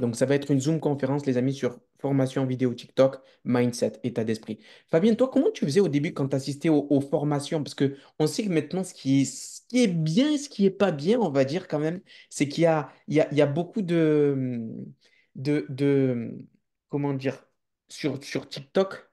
Donc, ça va être une Zoom conférence, les amis, sur formation vidéo TikTok, mindset, état d'esprit. Fabien, toi, comment tu faisais au début quand tu assistais aux, formations Parce qu'on sait que maintenant, ce qui, est, bien et ce qui n'est pas bien, on va dire quand même, c'est qu'il y a, il y, a, beaucoup de, de, Comment dire sur, sur TikTok,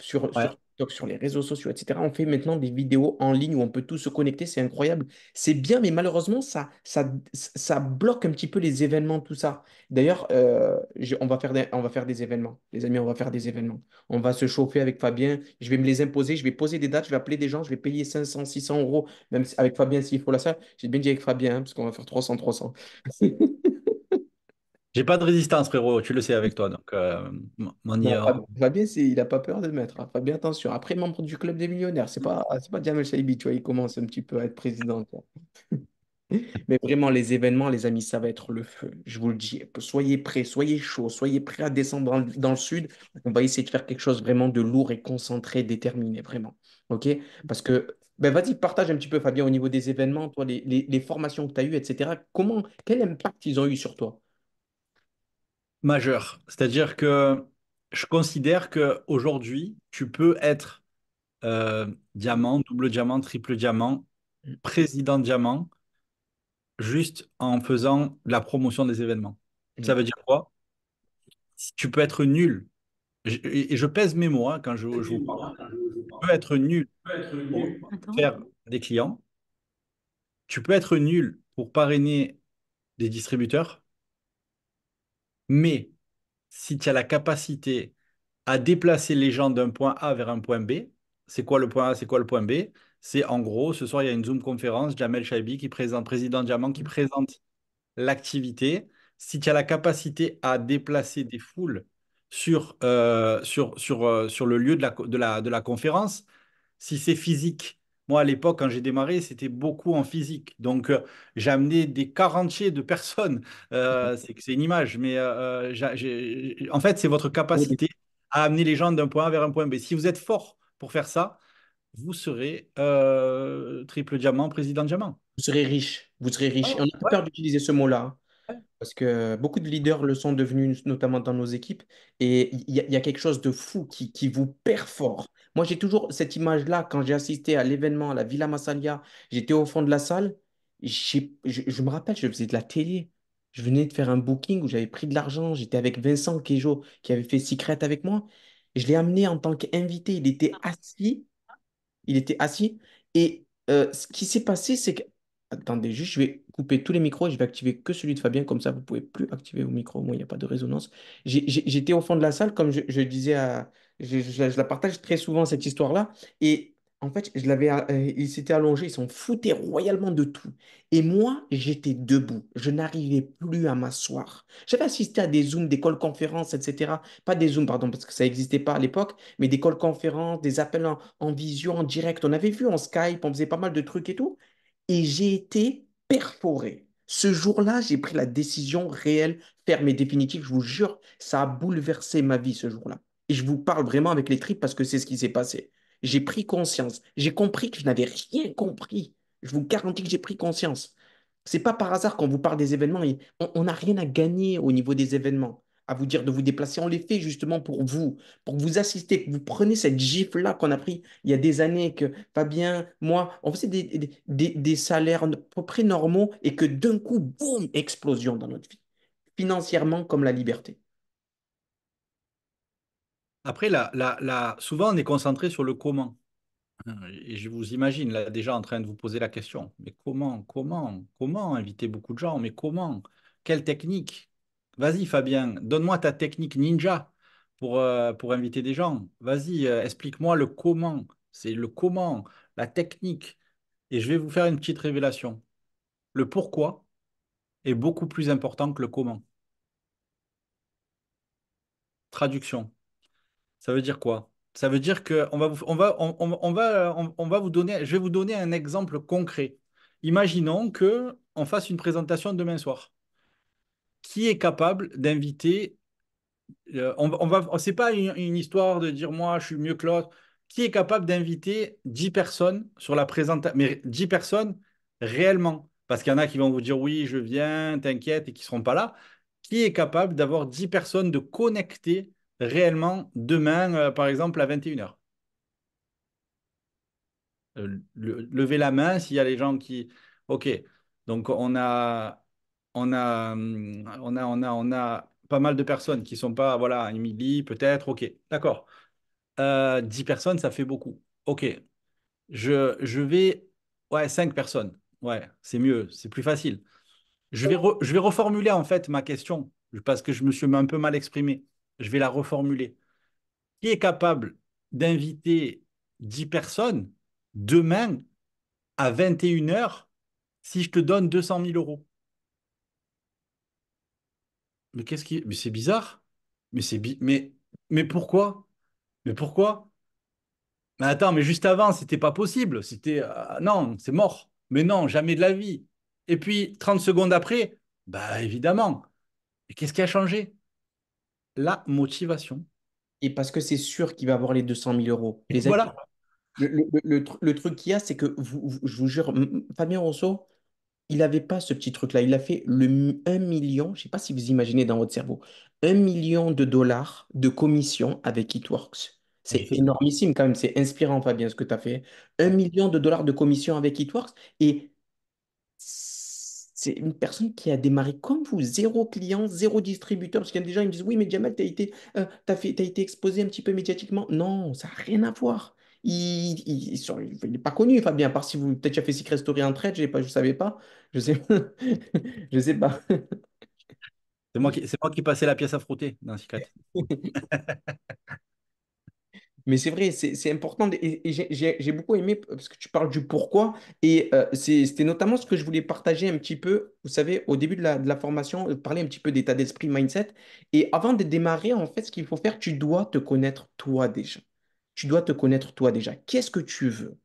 sur, sur donc sur les réseaux sociaux, etc. On fait maintenant des vidéos en ligne où on peut tous se connecter, c'est incroyable. C'est bien, mais malheureusement, ça, ça, ça bloque un petit peu les événements, tout ça. D'ailleurs, euh, on, va faire des, on va faire des événements. Les amis, on va faire des événements. On va se chauffer avec Fabien. Je vais me les imposer, je vais poser des dates, je vais appeler des gens, je vais payer 500, 600 euros, même avec Fabien s'il faut la salle. J'ai bien dit avec Fabien, hein, parce qu'on va faire 300, 300. J'ai pas de résistance, frérot, tu le sais avec toi. Donc, euh, mon hier, Fabien, il n'a pas peur de le mettre. Hein. Fabien, attention. Après, membre du club des millionnaires, c'est pas, c'est pas Diamel Saïbi, tu vois, il commence un petit peu à être président. Mais vraiment, les événements, les amis, ça va être le feu. Je vous le dis. Soyez prêts, soyez chauds, soyez prêts à descendre dans le, sud. On va essayer de faire quelque chose vraiment de lourd et concentré, déterminé, vraiment. OK? Parce que, ben vas-y, partage un petit peu, Fabien, au niveau des événements, toi, les, les formations que tu as eues, etc. Comment, quel impact ils ont eu sur toi? majeur. C'est-à-dire que je considère qu'aujourd'hui, tu peux être euh, diamant, double diamant, triple diamant, mm. président diamant, juste en faisant la promotion des événements. Ça mm. veut dire quoi Tu peux être nul. et je pèse mes mots hein, quand je, je vous parle. Tu peux être nul pour faire des clients. Tu peux être nul pour parrainer des distributeurs. Mais si tu as la capacité à déplacer les gens d'un point A vers un point B, c'est quoi le point A, c'est quoi le point B C'est en gros, ce soir, il y a une Zoom conférence, Jamel Chaibi, qui présente, président Diamant, qui présente l'activité. Si tu as la capacité à déplacer des foules sur, euh, euh, le lieu de la, de la conférence, si c'est physique, moi, à l'époque, quand j'ai démarré, c'était beaucoup en physique. Donc, euh, j'ai amené des quarantiers de personnes. Euh, c'est une image, mais euh, en fait, c'est votre capacité à amener les gens d'un point A vers un point B. Si vous êtes fort pour faire ça, vous serez triple diamant, président diamant. Vous serez riche. Vous serez riche. Oh, on a pas peur d'utiliser ce mot-là. Hein, parce que beaucoup de leaders le sont devenus, notamment dans nos équipes. Et il y, a quelque chose de fou qui, qui vous perfore moi, j'ai toujours cette image-là quand j'ai assisté à l'événement à la Villa Massalia. J'étais au fond de la salle. Je, me rappelle, je faisais de la télé. Je venais de faire un booking où j'avais pris de l'argent. J'étais avec Vincent Quejo qui avait fait Secret avec moi. Je l'ai amené en tant qu'invité. Il était ah. assis. Il était assis. Et euh, ce qui s'est passé, c'est que. Attendez, juste, je vais couper tous les micros et je vais activer que celui de Fabien. Comme ça, vous ne pouvez plus activer vos micros. Moi, il n'y a pas de résonance. J'étais au fond de la salle, comme je, je disais à je, la partage très souvent, cette histoire-là. Et en fait, je l'avais, euh, allongés, s'était allongé, ils s'en foutaient royalement de tout. Et moi, j'étais debout. Je n'arrivais plus à m'asseoir. J'avais assisté à des Zooms, des calls conférences, etc. Pas des Zooms, pardon, parce que ça n'existait pas à l'époque, mais des calls conférences, des appels en, en vision, en direct. On avait vu en Skype, on faisait pas mal de trucs et tout. Et j'ai été perforé. Ce jour-là, j'ai pris la décision réelle, ferme et définitive. Je vous jure, ça a bouleversé ma vie ce jour-là. Et je vous parle vraiment avec les tripes parce que c'est ce qui s'est passé. J'ai pris conscience. J'ai compris que je n'avais rien compris. Je vous garantis que j'ai pris conscience. Ce n'est pas par hasard qu'on vous parle des événements. on n'a rien à gagner au niveau des événements. À vous dire de vous déplacer, on les fait justement pour vous, pour vous assister, vous prenez cette gifle-là qu'on a pris il y a des années, que Fabien, moi, on faisait des, des salaires à peu près normaux et que d'un coup, boum, explosion dans notre vie. Financièrement comme la liberté. Après, souvent, on est concentré sur le comment. Et je vous imagine là déjà en train de vous poser la question. Mais comment, comment, comment inviter beaucoup de gens Mais comment Quelle technique Vas-y Fabien, donne-moi ta technique ninja pour, euh, pour inviter des gens. Vas-y, euh, explique-moi le comment. C'est le comment, la technique. Et je vais vous faire une petite révélation. Le pourquoi est beaucoup plus important que le comment. Traduction. Ça veut dire quoi Ça veut dire que va, on, va, on, va, on, va vous donner, je vais vous donner un exemple concret. Imaginons que on fasse une présentation demain soir. Qui est capable d'inviter Ce euh, on, va, c'est pas une, histoire de dire moi je suis mieux que l'autre. Qui est capable d'inviter 10 personnes sur la présentation, mais 10 personnes réellement Parce qu'il y en a qui vont vous dire oui, je viens, t'inquiète et qui ne seront pas là. Qui est capable d'avoir 10 personnes de connecter réellement demain, euh, par exemple, à 21h. Euh, lever levez la main s'il y a les gens qui... OK, donc on a, on a, hum, on a, on a, on a pas mal de personnes qui ne sont pas, voilà, Émilie, peut-être, OK, d'accord. Euh, 10 personnes, ça fait beaucoup. OK, je, je vais... Ouais, 5 personnes. Ouais, c'est mieux, c'est plus facile. Je vais, je vais reformuler en fait ma question parce que je me suis un peu mal exprimé je vais la reformuler. Qui est capable d'inviter 10 personnes demain à 21h si je te donne 200 000 euros Mais qu'est-ce qui. Mais c'est bizarre. Mais, c'est mais, mais pourquoi Mais pourquoi Mais attends, mais juste avant, c'était pas possible. C'était. Euh, non, c'est mort. Mais non, jamais de la vie. Et puis, 30 secondes après, bah évidemment. Et qu'est-ce qui a changé la motivation. Et parce que c'est sûr qu'il va avoir les 200 000 euros. voilà. Le, truc qu'il y a, c'est que vous, je vous jure, Fabien Rousseau, il n'avait pas ce petit truc-là. Il a fait le 1 million, je ne sais pas si vous imaginez dans votre cerveau, un million de dollars de commission avec Itworks. C'est énormissime quand même, c'est inspirant, Fabien, ce que tu as fait. Un million de dollars de commission avec Itworks. Et c'est une personne qui a démarré comme vous, zéro client, zéro distributeur. Parce qu'il y a des gens qui me disent Oui, mais Jamal, tu as, été, euh, as été exposé un petit peu médiatiquement. Non, ça n'a rien à voir. Il n'est pas connu, Fabien, à part si vous peut-être tu as fait Secret Story en trade, pas, je ne savais pas. Je sais, je sais pas. C'est moi, qui, moi qui passais la pièce à frotter dans Secret. Mais c'est vrai, c'est important. Et, j'ai beaucoup aimé parce que tu parles du pourquoi. Et euh, c'était notamment ce que je voulais partager un petit peu, vous savez, au début de la, de la formation, parler un petit peu d'état d'esprit, mindset. Et avant de démarrer, en fait, ce qu'il faut faire, tu dois te connaître toi déjà. Tu dois te connaître toi déjà. Qu'est-ce que tu veux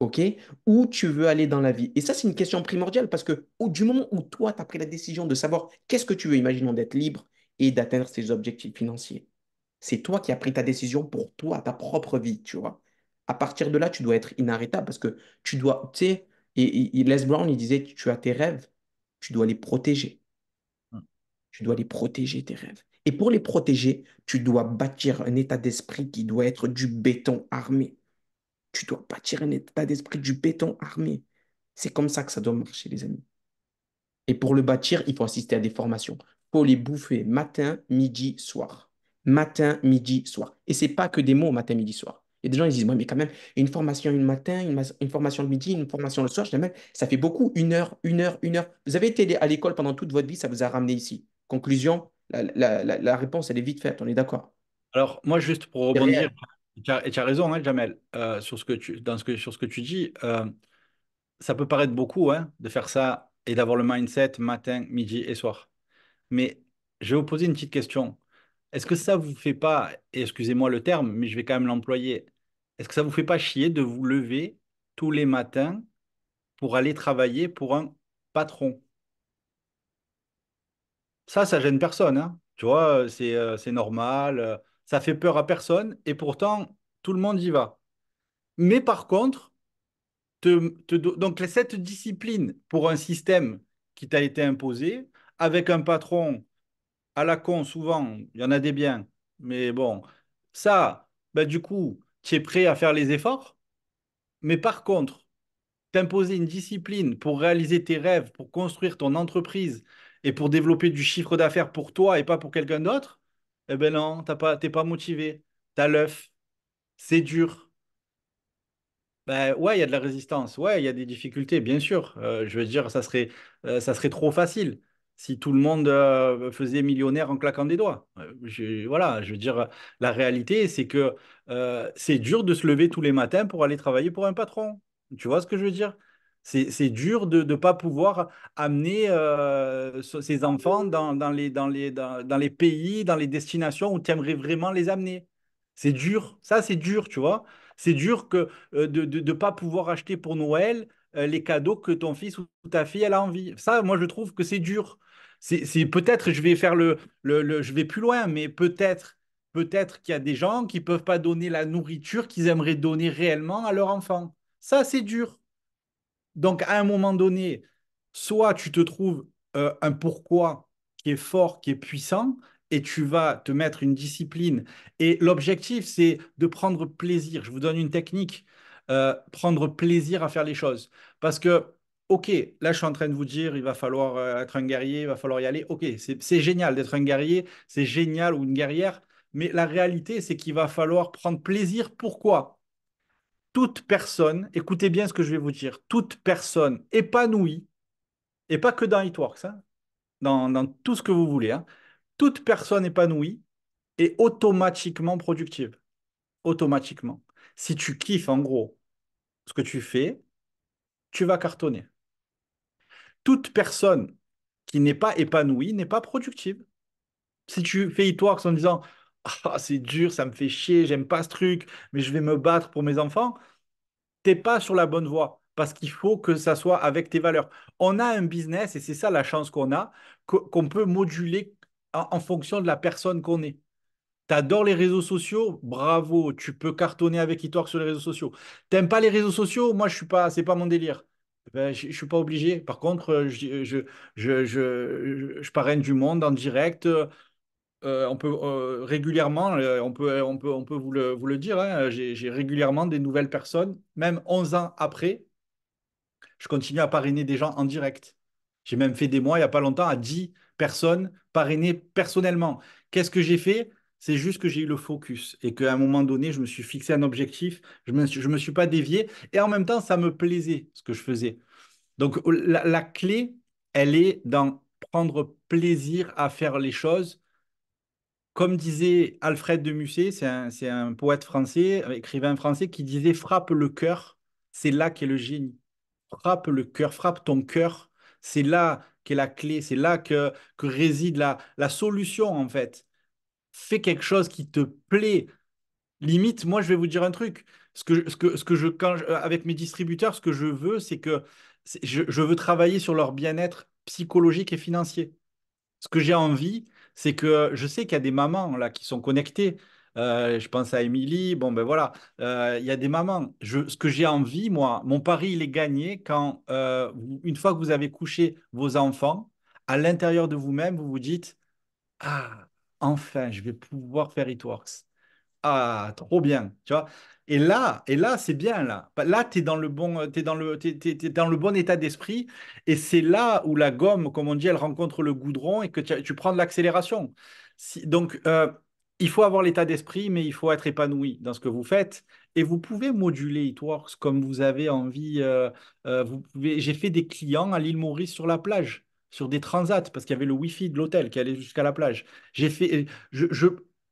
OK Où tu veux aller dans la vie Et ça, c'est une question primordiale parce que au, du moment où toi, tu as pris la décision de savoir qu'est-ce que tu veux, imaginons d'être libre et d'atteindre ses objectifs financiers c'est toi qui as pris ta décision pour toi, ta propre vie, tu vois. À partir de là, tu dois être inarrêtable parce que tu dois, tu sais, et, Les Brown, il disait, tu as tes rêves, tu dois les protéger. Mmh. Tu dois les protéger, tes rêves. Et pour les protéger, tu dois bâtir un état d'esprit qui doit être du béton armé. Tu dois bâtir un état d'esprit du béton armé. C'est comme ça que ça doit marcher, les amis. Et pour le bâtir, il faut assister à des formations. Il les bouffer matin, midi, soir matin, midi, soir. Et c'est pas que des mots matin, midi, soir. Il y a des gens ils disent oui, mais quand même une formation le matin, une, formation le midi, une formation le soir, ça fait beaucoup une heure, une heure, une heure. Vous avez été à l'école pendant toute votre vie, ça vous a ramené ici. Conclusion, la, réponse elle est vite faite, on est d'accord. Alors moi juste pour rebondir, et tu as, raison hein, Jamel euh, sur ce que tu dans ce que sur ce que tu dis, euh, ça peut paraître beaucoup hein, de faire ça et d'avoir le mindset matin, midi et soir. Mais je vais vous poser une petite question. Est-ce que ça vous fait pas, excusez-moi le terme, mais je vais quand même l'employer, est-ce que ça vous fait pas chier de vous lever tous les matins pour aller travailler pour un patron Ça, ça gêne personne, hein. tu vois, euh, euh, c'est normal, euh, ça fait peur à personne, et pourtant, tout le monde y va. Mais par contre, donc cette discipline pour un système qui t'a été imposé, avec un patron à la con, souvent, il y en a des biens. Mais bon, ça, bah, du coup, tu es prêt à faire les efforts. Mais par contre, t'imposer une discipline pour réaliser tes rêves, pour construire ton entreprise et pour développer du chiffre d'affaires pour toi et pas pour quelqu'un d'autre, eh ben non, t'as pas, t'es pas motivé. Tu as l'œuf. C'est dur. Ben ouais, il y a de la résistance. Ouais, il y a des difficultés, bien sûr. Euh, je veux dire, ça serait, euh, ça serait trop facile si tout le monde euh, faisait millionnaire en claquant des doigts. Euh, voilà, je veux dire, la réalité, c'est que euh, c'est dur de se lever tous les matins pour aller travailler pour un patron. Tu vois ce que je veux dire c'est dur de ne pas pouvoir amener ses enfants dans, les, dans, les, dans, les, pays, dans les destinations où tu aimerais vraiment les amener. C'est dur, ça c'est dur, tu vois. C'est dur que, de ne pas pouvoir acheter pour Noël les cadeaux que ton fils ou ta fille elle a envie. Ça, moi, je trouve que c'est dur c'est peut-être, je vais faire le, le, je vais plus loin, mais peut-être, peut-être qu'il y a des gens qui peuvent pas donner la nourriture qu'ils aimeraient donner réellement à leur enfant. Ça, c'est dur. Donc, à un moment donné, soit tu te trouves euh, un pourquoi qui est fort, qui est puissant, et tu vas te mettre une discipline. Et l'objectif, c'est de prendre plaisir. Je vous donne une technique. Euh, prendre plaisir à faire les choses. Parce que OK, là, je suis en train de vous dire, il va falloir euh, être un guerrier, il va falloir y aller. OK, c'est génial d'être un guerrier, c'est génial ou une guerrière, mais la réalité, c'est qu'il va falloir prendre plaisir. Pourquoi Toute personne, écoutez bien ce que je vais vous dire, toute personne épanouie, et pas que dans Hitworks, hein, dans, tout ce que vous voulez, hein, toute personne épanouie est automatiquement productive. Automatiquement. Si tu kiffes, en gros, ce que tu fais, tu vas cartonner toute personne qui n'est pas épanouie n'est pas productive. Si tu fais e en disant ah, c'est dur, ça me fait chier, j'aime pas ce truc, mais je vais me battre pour mes enfants, t'es pas sur la bonne voie parce qu'il faut que ça soit avec tes valeurs. On a un business et c'est ça la chance qu'on a, qu'on peut moduler en, fonction de la personne qu'on est. T'adores les réseaux sociaux, bravo, tu peux cartonner avec histoire sur les réseaux sociaux. T'aimes pas les réseaux sociaux, moi je suis pas, c'est pas mon délire. Ben, je ne suis pas obligé. Par contre, euh, je, parraine du monde en direct. Euh, euh, on peut régulièrement, on, peut, on, peut, vous le, dire, hein, j'ai régulièrement des nouvelles personnes, même 11 ans après, je continue à parrainer des gens en direct. J'ai même fait des mois, il n'y a pas longtemps, à 10 personnes parrainées personnellement. Qu'est-ce que j'ai fait c'est juste que j'ai eu le focus et qu'à un moment donné, je me suis fixé un objectif. Je ne me, suis pas dévié. Et en même temps, ça me plaisait ce que je faisais. Donc, la, clé, elle est dans prendre plaisir à faire les choses. Comme disait Alfred de Musset, c'est un, poète français, euh, écrivain français, qui disait Frappe le cœur, c'est là qu'est le génie. Frappe le cœur, frappe ton cœur, c'est là qu'est la clé, c'est là que, réside la solution en fait fais quelque chose qui te plaît. Limite, moi, je vais vous dire un truc. Ce que, que, ce que je, quand euh, avec mes distributeurs, ce que je veux, c'est que je, veux travailler sur leur bien-être psychologique et financier. Ce que j'ai envie, c'est que euh, je sais qu'il y a des mamans là qui sont connectées. Euh, je pense à Émilie. Bon, ben voilà, il y a des mamans. Je, ce que j'ai envie, moi, mon pari, il est gagné quand, une fois que vous avez couché vos enfants, à l'intérieur de vous-même, vous vous dites Ah, enfin, je vais pouvoir faire It Works. Ah, trop bien, tu vois. Et là, et là, c'est bien là. Bah, là, tu es dans le bon, dans le, dans le bon état d'esprit. Et c'est là où la gomme, comme on dit, elle rencontre le goudron et que tu, prends de l'accélération. donc, euh, il faut avoir l'état d'esprit, mais il faut être épanoui dans ce que vous faites. Et vous pouvez moduler It Works comme vous avez envie. Euh, euh, j'ai fait des clients à l'île Maurice sur la plage sur des transats parce qu'il y avait le wifi de l'hôtel qui allait jusqu'à la plage. J'ai fait, je,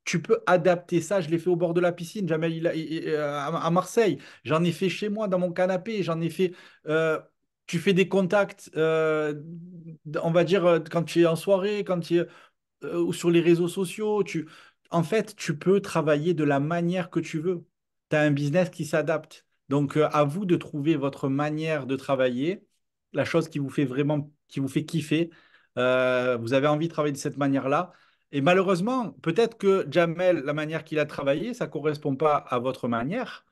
tu peux adapter ça. Je l'ai fait au bord de la piscine, jamais il a, euh, à, Marseille. J'en ai fait chez moi, dans mon canapé. J'en ai fait. Euh, tu fais des contacts, euh, on va dire quand tu es en soirée, quand tu sur les réseaux sociaux. Tu, en fait, tu peux travailler de la manière que tu veux. Tu as un business qui s'adapte. Donc, à vous de trouver votre manière de travailler, la chose qui vous fait vraiment qui vous fait kiffer. Euh, vous avez envie de travailler de cette manière-là. Et malheureusement, peut-être que Jamel, la manière qu'il a travaillé, ça ne correspond pas à votre manière.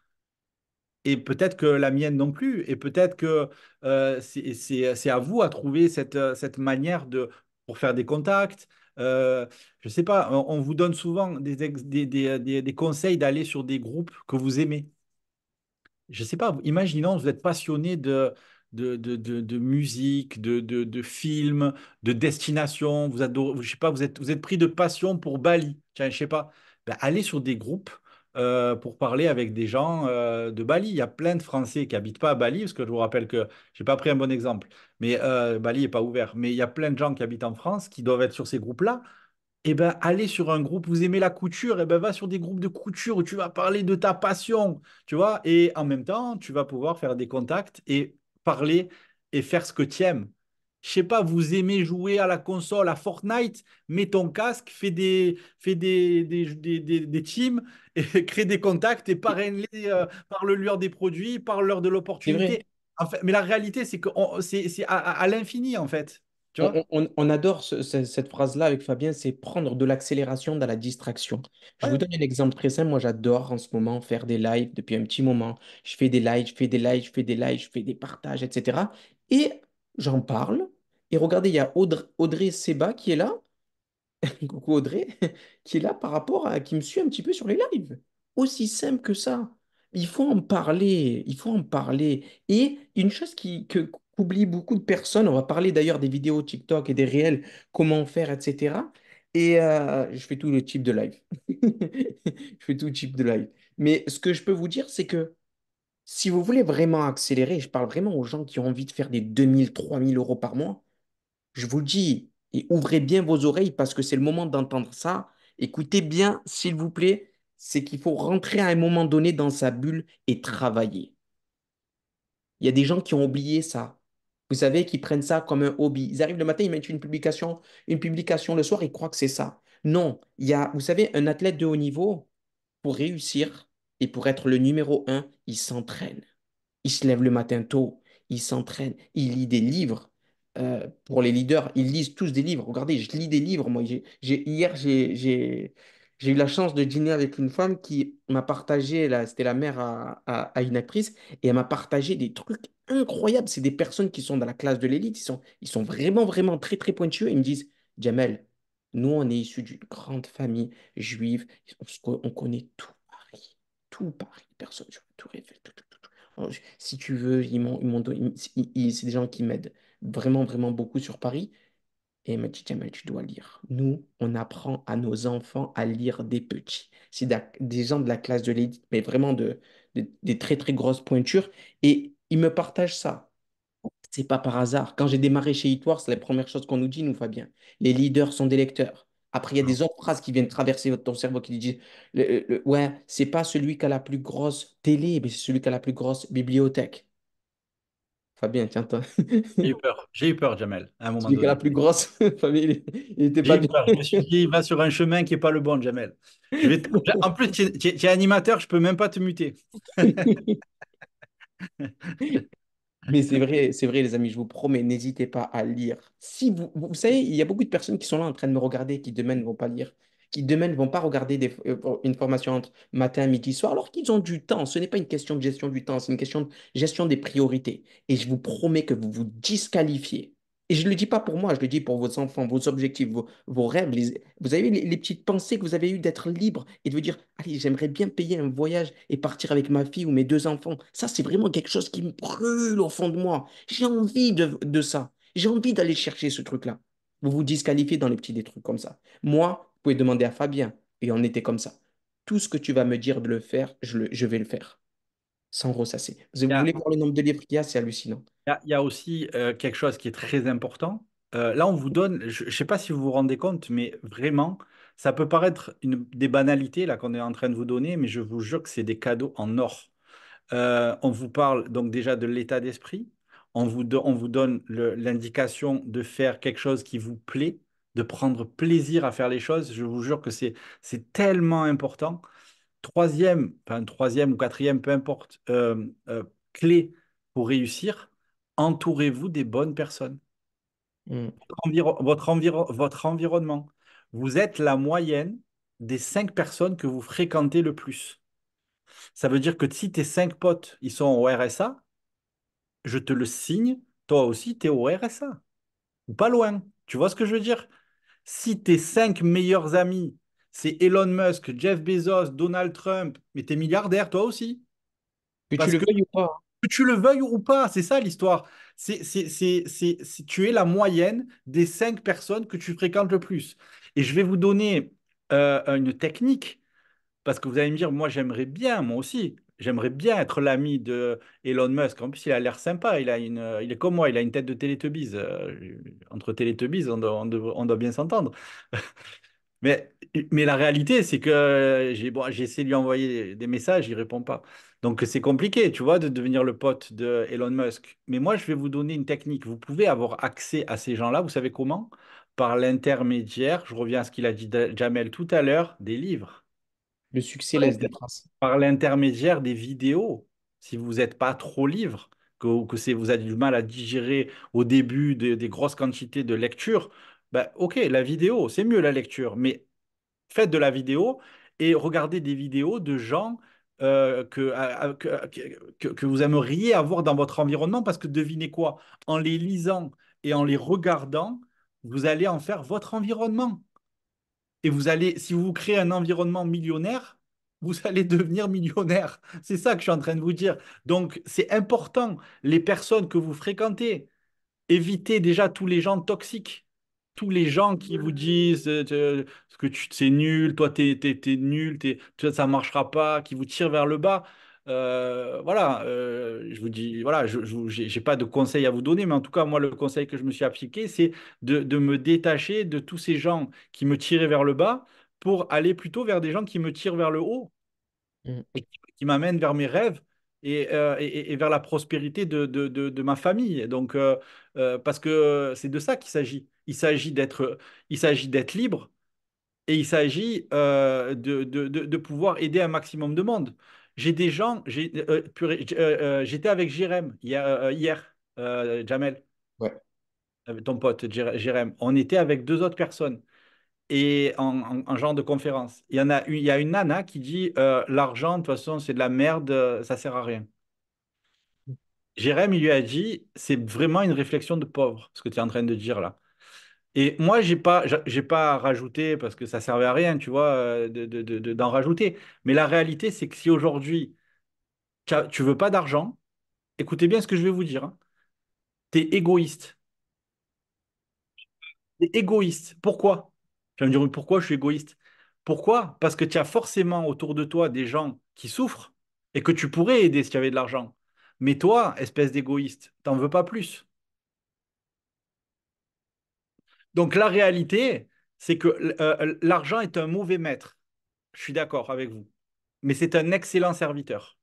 Et peut-être que la mienne non plus. Et peut-être que euh, c'est à vous à trouver cette, euh, cette manière de, pour faire des contacts, je ne sais pas, on, vous donne souvent des, des, des, des conseils d'aller sur des groupes que vous aimez. Je ne sais pas, imaginons, vous êtes passionné de, de, de, de, musique, de, de, films, de destinations. Vous adore je sais pas, vous êtes, vous êtes pris de passion pour Bali. je sais pas. Ben, allez sur des groupes euh, pour parler avec des gens euh, de Bali. Il y a plein de Français qui habitent pas à Bali, parce que je vous rappelle que j'ai pas pris un bon exemple, mais euh, Bali est pas ouvert. Mais il y a plein de gens qui habitent en France qui doivent être sur ces groupes-là. Et eh ben, allez sur un groupe, vous aimez la couture, et eh ben, va sur des groupes de couture où tu vas parler de ta passion, tu vois, et en même temps, tu vas pouvoir faire des contacts et parler et faire ce que tu aimes. Je sais pas, vous aimez jouer à la console, à Fortnite, mets ton casque, fais des, fais des, des, teams, et crée des contacts et parraine-les, euh, par parle-leur des produits, par leur de l'opportunité. mais la réalité, c'est que c'est à l'infini, en fait on, adore cette phrase-là avec Fabien, c'est prendre de l'accélération dans la distraction. Je vous donne un exemple très simple. Moi, j'adore en ce moment faire des lives depuis un petit moment. Je fais des lives, je fais des lives, je fais des lives, je fais des partages, etc. Et j'en parle. Et regardez, il y a Audrey, Seba qui est là. Coucou Audrey, qui est là par rapport à qui me suit un petit peu sur les lives. Aussi simple que ça il faut en parler, il faut en parler. Et une chose qui, que, oublie beaucoup de personnes. On va parler d'ailleurs des vidéos TikTok et des réels, comment faire, etc. Et euh, je fais tout le type de live. je fais tout le type de live. Mais ce que je peux vous dire, c'est que si vous voulez vraiment accélérer, je parle vraiment aux gens qui ont envie de faire des 2000, 3000 euros par mois, je vous dis, et ouvrez bien vos oreilles parce que c'est le moment d'entendre ça. Écoutez bien, s'il vous plaît, c'est qu'il faut rentrer à un moment donné dans sa bulle et travailler. Il y a des gens qui ont oublié ça. Vous savez, qu'ils prennent ça comme un hobby. Ils arrivent le matin, ils mettent une publication, une publication le soir, ils croient que c'est ça. Non, il y a, vous savez, un athlète de haut niveau, pour réussir et pour être le numéro un, il s'entraîne. Il se lève le matin tôt, il s'entraîne, il lit des livres. Euh, pour les leaders, ils lisent tous des livres. Regardez, je lis des livres. Moi, hier, j'ai, eu la chance de dîner avec une femme qui m'a partagé, c'était la mère à, une actrice, et elle m'a partagé des trucs incroyable. C'est des personnes qui sont dans la classe de l'élite. Ils sont, ils sont vraiment, vraiment très, très pointueux. Ils me disent, Jamel, nous, on est issus d'une grande famille juive. On, connaît tout Paris. Tout Paris. Personne sur Tout, tout, oh, Si tu veux, ils m'ont, c'est des gens qui m'aident vraiment, vraiment beaucoup sur Paris. Et il m'a dit, Jamel, tu dois lire. Nous, on apprend à nos enfants à lire des petits. C'est des gens de la classe de l'élite, mais vraiment de, des très, très grosses pointures. Et il me partage ça. C'est pas par hasard. Quand j'ai démarré chez Hitoire, c'est la première chose qu'on nous dit, nous, Fabien. Les leaders sont des lecteurs. Après, il y a des autres phrases qui viennent traverser ton cerveau qui disent le, le, Ouais, c'est pas celui qui a la plus grosse télé, mais c'est celui qui a la plus grosse bibliothèque. Fabien, tiens-toi. J'ai eu peur, j'ai peur, Jamel, à un moment a la plus grosse, famille il, pas. Je suis dit, il va sur un chemin qui n'est pas le bon, Jamel. En plus, tu es animateur, je ne peux même pas te muter. Mais c'est vrai, c'est vrai, les amis, je vous promets, n'hésitez pas à lire. Si vous, savez, il y a beaucoup de personnes qui sont là en train de me regarder, qui demain ne vont pas lire, qui demain ne vont pas regarder euh, une formation entre matin, midi, soir, alors qu'ils ont du temps. Ce n'est pas une question de gestion du temps, c'est une question de gestion des priorités. Et je vous promets que vous vous disqualifiez et je ne le dis pas pour moi, je le dis pour vos enfants, vos objectifs, vos, rêves. vous avez les, petites pensées que vous avez eues d'être libre et de vous dire, allez, j'aimerais bien payer un voyage et partir avec ma fille ou mes deux enfants. Ça, c'est vraiment quelque chose qui me brûle au fond de moi. J'ai envie de, ça. J'ai envie d'aller chercher ce truc-là. Vous vous disqualifiez dans les petits des trucs comme ça. Moi, vous pouvez demander à Fabien, et on était comme ça. Tout ce que tu vas me dire de le faire, je vais le faire sans ressasser. Vous voulez voir le nombre de livres c'est hallucinant. Il y, a aussi euh, quelque chose qui est très important. Euh, là, on vous donne, je ne sais pas si vous vous rendez compte, mais vraiment, ça peut paraître une, des banalités là qu'on est en train de vous donner, mais je vous jure que c'est des cadeaux en or. Euh, on vous parle donc déjà de l'état d'esprit. On vous, on vous donne l'indication de faire quelque chose qui vous plaît, de prendre plaisir à faire les choses. Je vous jure que c'est tellement important troisième, enfin troisième ou quatrième, peu importe, euh, euh, clé pour réussir, entourez-vous des bonnes personnes. Mm. Votre, environnement. Vous êtes la moyenne des cinq personnes que vous fréquentez le plus. Ça veut dire que si tes cinq potes, ils sont au RSA, je te le signe, toi aussi, tu es au RSA. Ou pas loin. Tu vois ce que je veux dire Si tes cinq meilleurs amis c'est Elon Musk, Jeff Bezos, Donald Trump, mais tu es milliardaire toi aussi. Que tu le veuilles ou pas. Que tu le veuilles ou pas, c'est ça l'histoire. tu es la moyenne des cinq personnes que tu fréquentes le plus. Et je vais vous donner euh, une technique, parce que vous allez me dire, moi j'aimerais bien, moi aussi, j'aimerais bien être l'ami de Elon Musk. En plus, il a l'air sympa. Il, a une, il est comme moi, il a une tête de Teletubbies. Euh, entre Teletubbies, on on doit bien s'entendre. Mais mais la réalité, c'est que euh, j'ai bon, essayé de lui envoyer des messages, il répond pas. Donc c'est compliqué, tu vois, de devenir le pote de Elon Musk. Mais moi, je vais vous donner une technique. Vous pouvez avoir accès à ces gens-là, vous savez comment Par l'intermédiaire, je reviens à ce qu'il a dit Jamel tout à l'heure, des livres. Le succès laisse des traces. Par l'intermédiaire des vidéos, si vous n'êtes pas trop libre, que, que vous avez du mal à digérer au début des grosses quantités de lecture, bah, ok, la vidéo, c'est mieux la lecture, mais faites de la vidéo et regardez des vidéos de gens euh, que, que, vous aimeriez avoir dans votre environnement parce que devinez quoi, en les lisant et en les regardant, vous allez en faire votre environnement. Et vous allez, si vous créez un environnement millionnaire, vous allez devenir millionnaire. C'est ça que je suis en train de vous dire. Donc, c'est important, les personnes que vous fréquentez, évitez déjà tous les gens toxiques tous les gens qui vous disent euh, que tu c'est nul, toi t'es es, nul, es, ça marchera pas, qui vous tirent vers le bas. Euh, voilà, euh, je vous dis, voilà, je n'ai pas de conseil à vous donner, mais en tout cas, moi, le conseil que je me suis appliqué, c'est de, me détacher de tous ces gens qui me tiraient vers le bas pour aller plutôt vers des gens qui me tirent vers le haut mm. et qui m'amènent vers mes rêves euh, et, et, vers la prospérité de, de, de, ma famille. Donc, euh, euh, parce que c'est de ça qu'il s'agit. Il s'agit d'être, il s'agit d'être libre et il s'agit de, pouvoir aider un maximum de monde. J'ai des gens, j'étais avec Jérém hier, hier Jamel, ouais. ton pote Jérém. On était avec deux autres personnes et en, genre de conférence. Il y, a une, il nana qui dit euh, L'argent, de toute façon, c'est de la merde, ça sert à rien. Jérém, il lui a dit C'est vraiment une réflexion de pauvre, ce que tu es en train de dire là. Et moi, j'ai pas, j'ai pas rajouté parce que ça ne servait à rien, tu vois, euh, d'en rajouter. Mais la réalité, c'est que si aujourd'hui, tu ne veux pas d'argent, écoutez bien ce que je vais vous dire. Hein. Tu es égoïste. Tu es égoïste. Pourquoi tu vas me dire, pourquoi je suis égoïste Pourquoi Parce que tu as forcément autour de toi des gens qui souffrent et que tu pourrais aider s'il y avait de l'argent. Mais toi, espèce d'égoïste, t'en veux pas plus. Donc la réalité, c'est que euh, l'argent est un mauvais maître. Je suis d'accord avec vous. Mais c'est un excellent serviteur.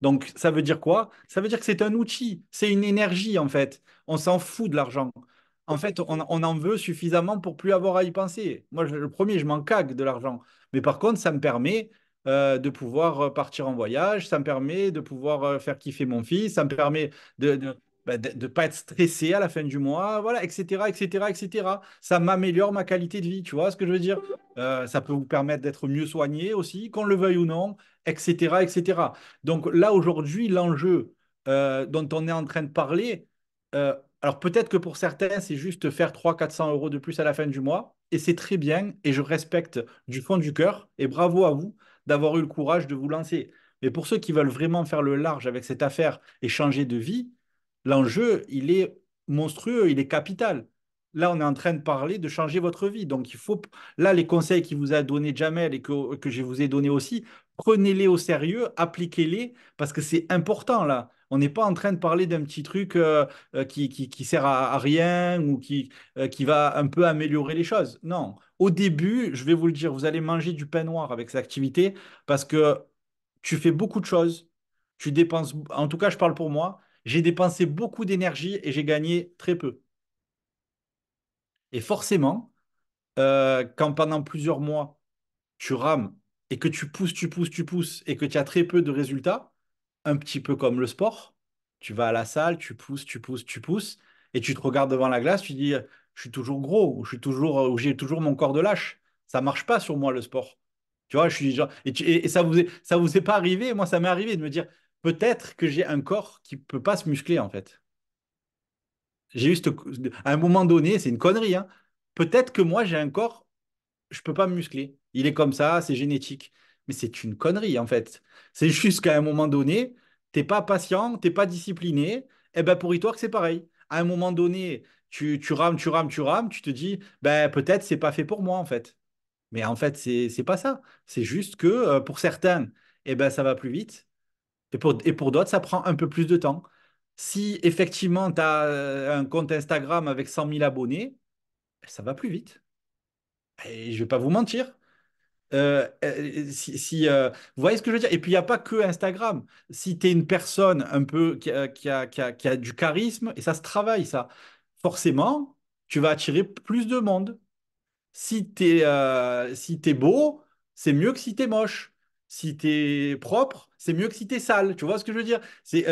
Donc ça veut dire quoi Ça veut dire que c'est un outil, c'est une énergie en fait. On s'en fout de l'argent. En fait, on, en veut suffisamment pour plus avoir à y penser. Moi, le premier, je m'en cague de l'argent. Mais par contre, ça me permet euh, de pouvoir euh, partir en voyage, ça me permet de pouvoir euh, faire kiffer mon fils, ça me permet de, de ne bah, pas être stressé à la fin du mois, voilà, etc., etc., etc. Ça m'améliore ma qualité de vie, tu vois ce que je veux dire Ça peut vous permettre d'être mieux soigné aussi, qu'on le veuille ou non, etc., etc. Donc là, aujourd'hui, l'enjeu dont on est en train de parler, alors peut-être que pour certains, c'est juste faire 300-400 euros de plus à la fin du mois, et c'est très bien, et je respecte du fond du cœur, et bravo à vous d'avoir eu le courage de vous lancer. Mais pour ceux qui veulent vraiment faire le large avec cette affaire et changer de vie, l'enjeu, il est monstrueux, il est capital. Là, on est en train de parler de changer votre vie. Donc, il faut, là, les conseils qu'il vous a donnés Jamel et que, que je vous ai donné aussi, prenez-les au sérieux, appliquez-les, parce que c'est important, là. On n'est pas en train de parler d'un petit truc euh, euh, qui, qui, sert à, rien ou qui, euh, qui va un peu améliorer les choses. Non. Au début, je vais vous le dire, vous allez manger du pain noir avec cette activité parce que tu fais beaucoup de choses. Tu dépenses, en tout cas, je parle pour moi, j'ai dépensé beaucoup d'énergie et j'ai gagné très peu. Et forcément, quand pendant plusieurs mois, tu rames et que tu pousses, tu pousses, tu pousses et que tu as très peu de résultats, un petit peu comme le sport. Tu vas à la salle, tu pousses, tu pousses, tu pousses, et tu te regardes devant la glace, tu dis, je suis toujours gros, ou toujours, euh, j'ai toujours mon corps de lâche. Ça marche pas sur moi le sport. Tu vois, je suis et, ça vous vous est pas arrivé. Moi, ça m'est arrivé de me dire, peut-être que j'ai un corps qui peut pas se muscler en fait. J'ai juste, à un moment donné, c'est une connerie. Hein. peut-être que moi, j'ai un corps, je ne peux pas me muscler. Il est comme ça, c'est génétique. Mais c'est une connerie, en fait. C'est juste qu'à un moment donné, t'es pas patient, t'es pas discipliné. Et eh ben pour que c'est pareil. À un moment donné, tu, rames, tu rames, tu rames, tu te dis, ben peut-être c'est pas fait pour moi, en fait. Mais en fait, c'est n'est pas ça. C'est juste que euh, pour certains, eh ben, ça va plus vite. Et pour, et pour d'autres, ça prend un peu plus de temps. Si effectivement, tu as euh, un compte Instagram avec 100 000 abonnés, ben, ça va plus vite. Et je ne vais pas vous mentir. Euh, euh, si, euh, vous voyez ce que je veux dire. Et puis, il n'y a pas que Instagram. Si tu es une personne un peu qui a, qui, a, qui, a, du charisme, et ça se travaille, ça, forcément, tu vas attirer plus de monde. Si tu es, beau, c'est mieux que si tu es moche. Si tu es propre, c'est mieux que si tu es sale. Tu vois ce que je veux dire C'est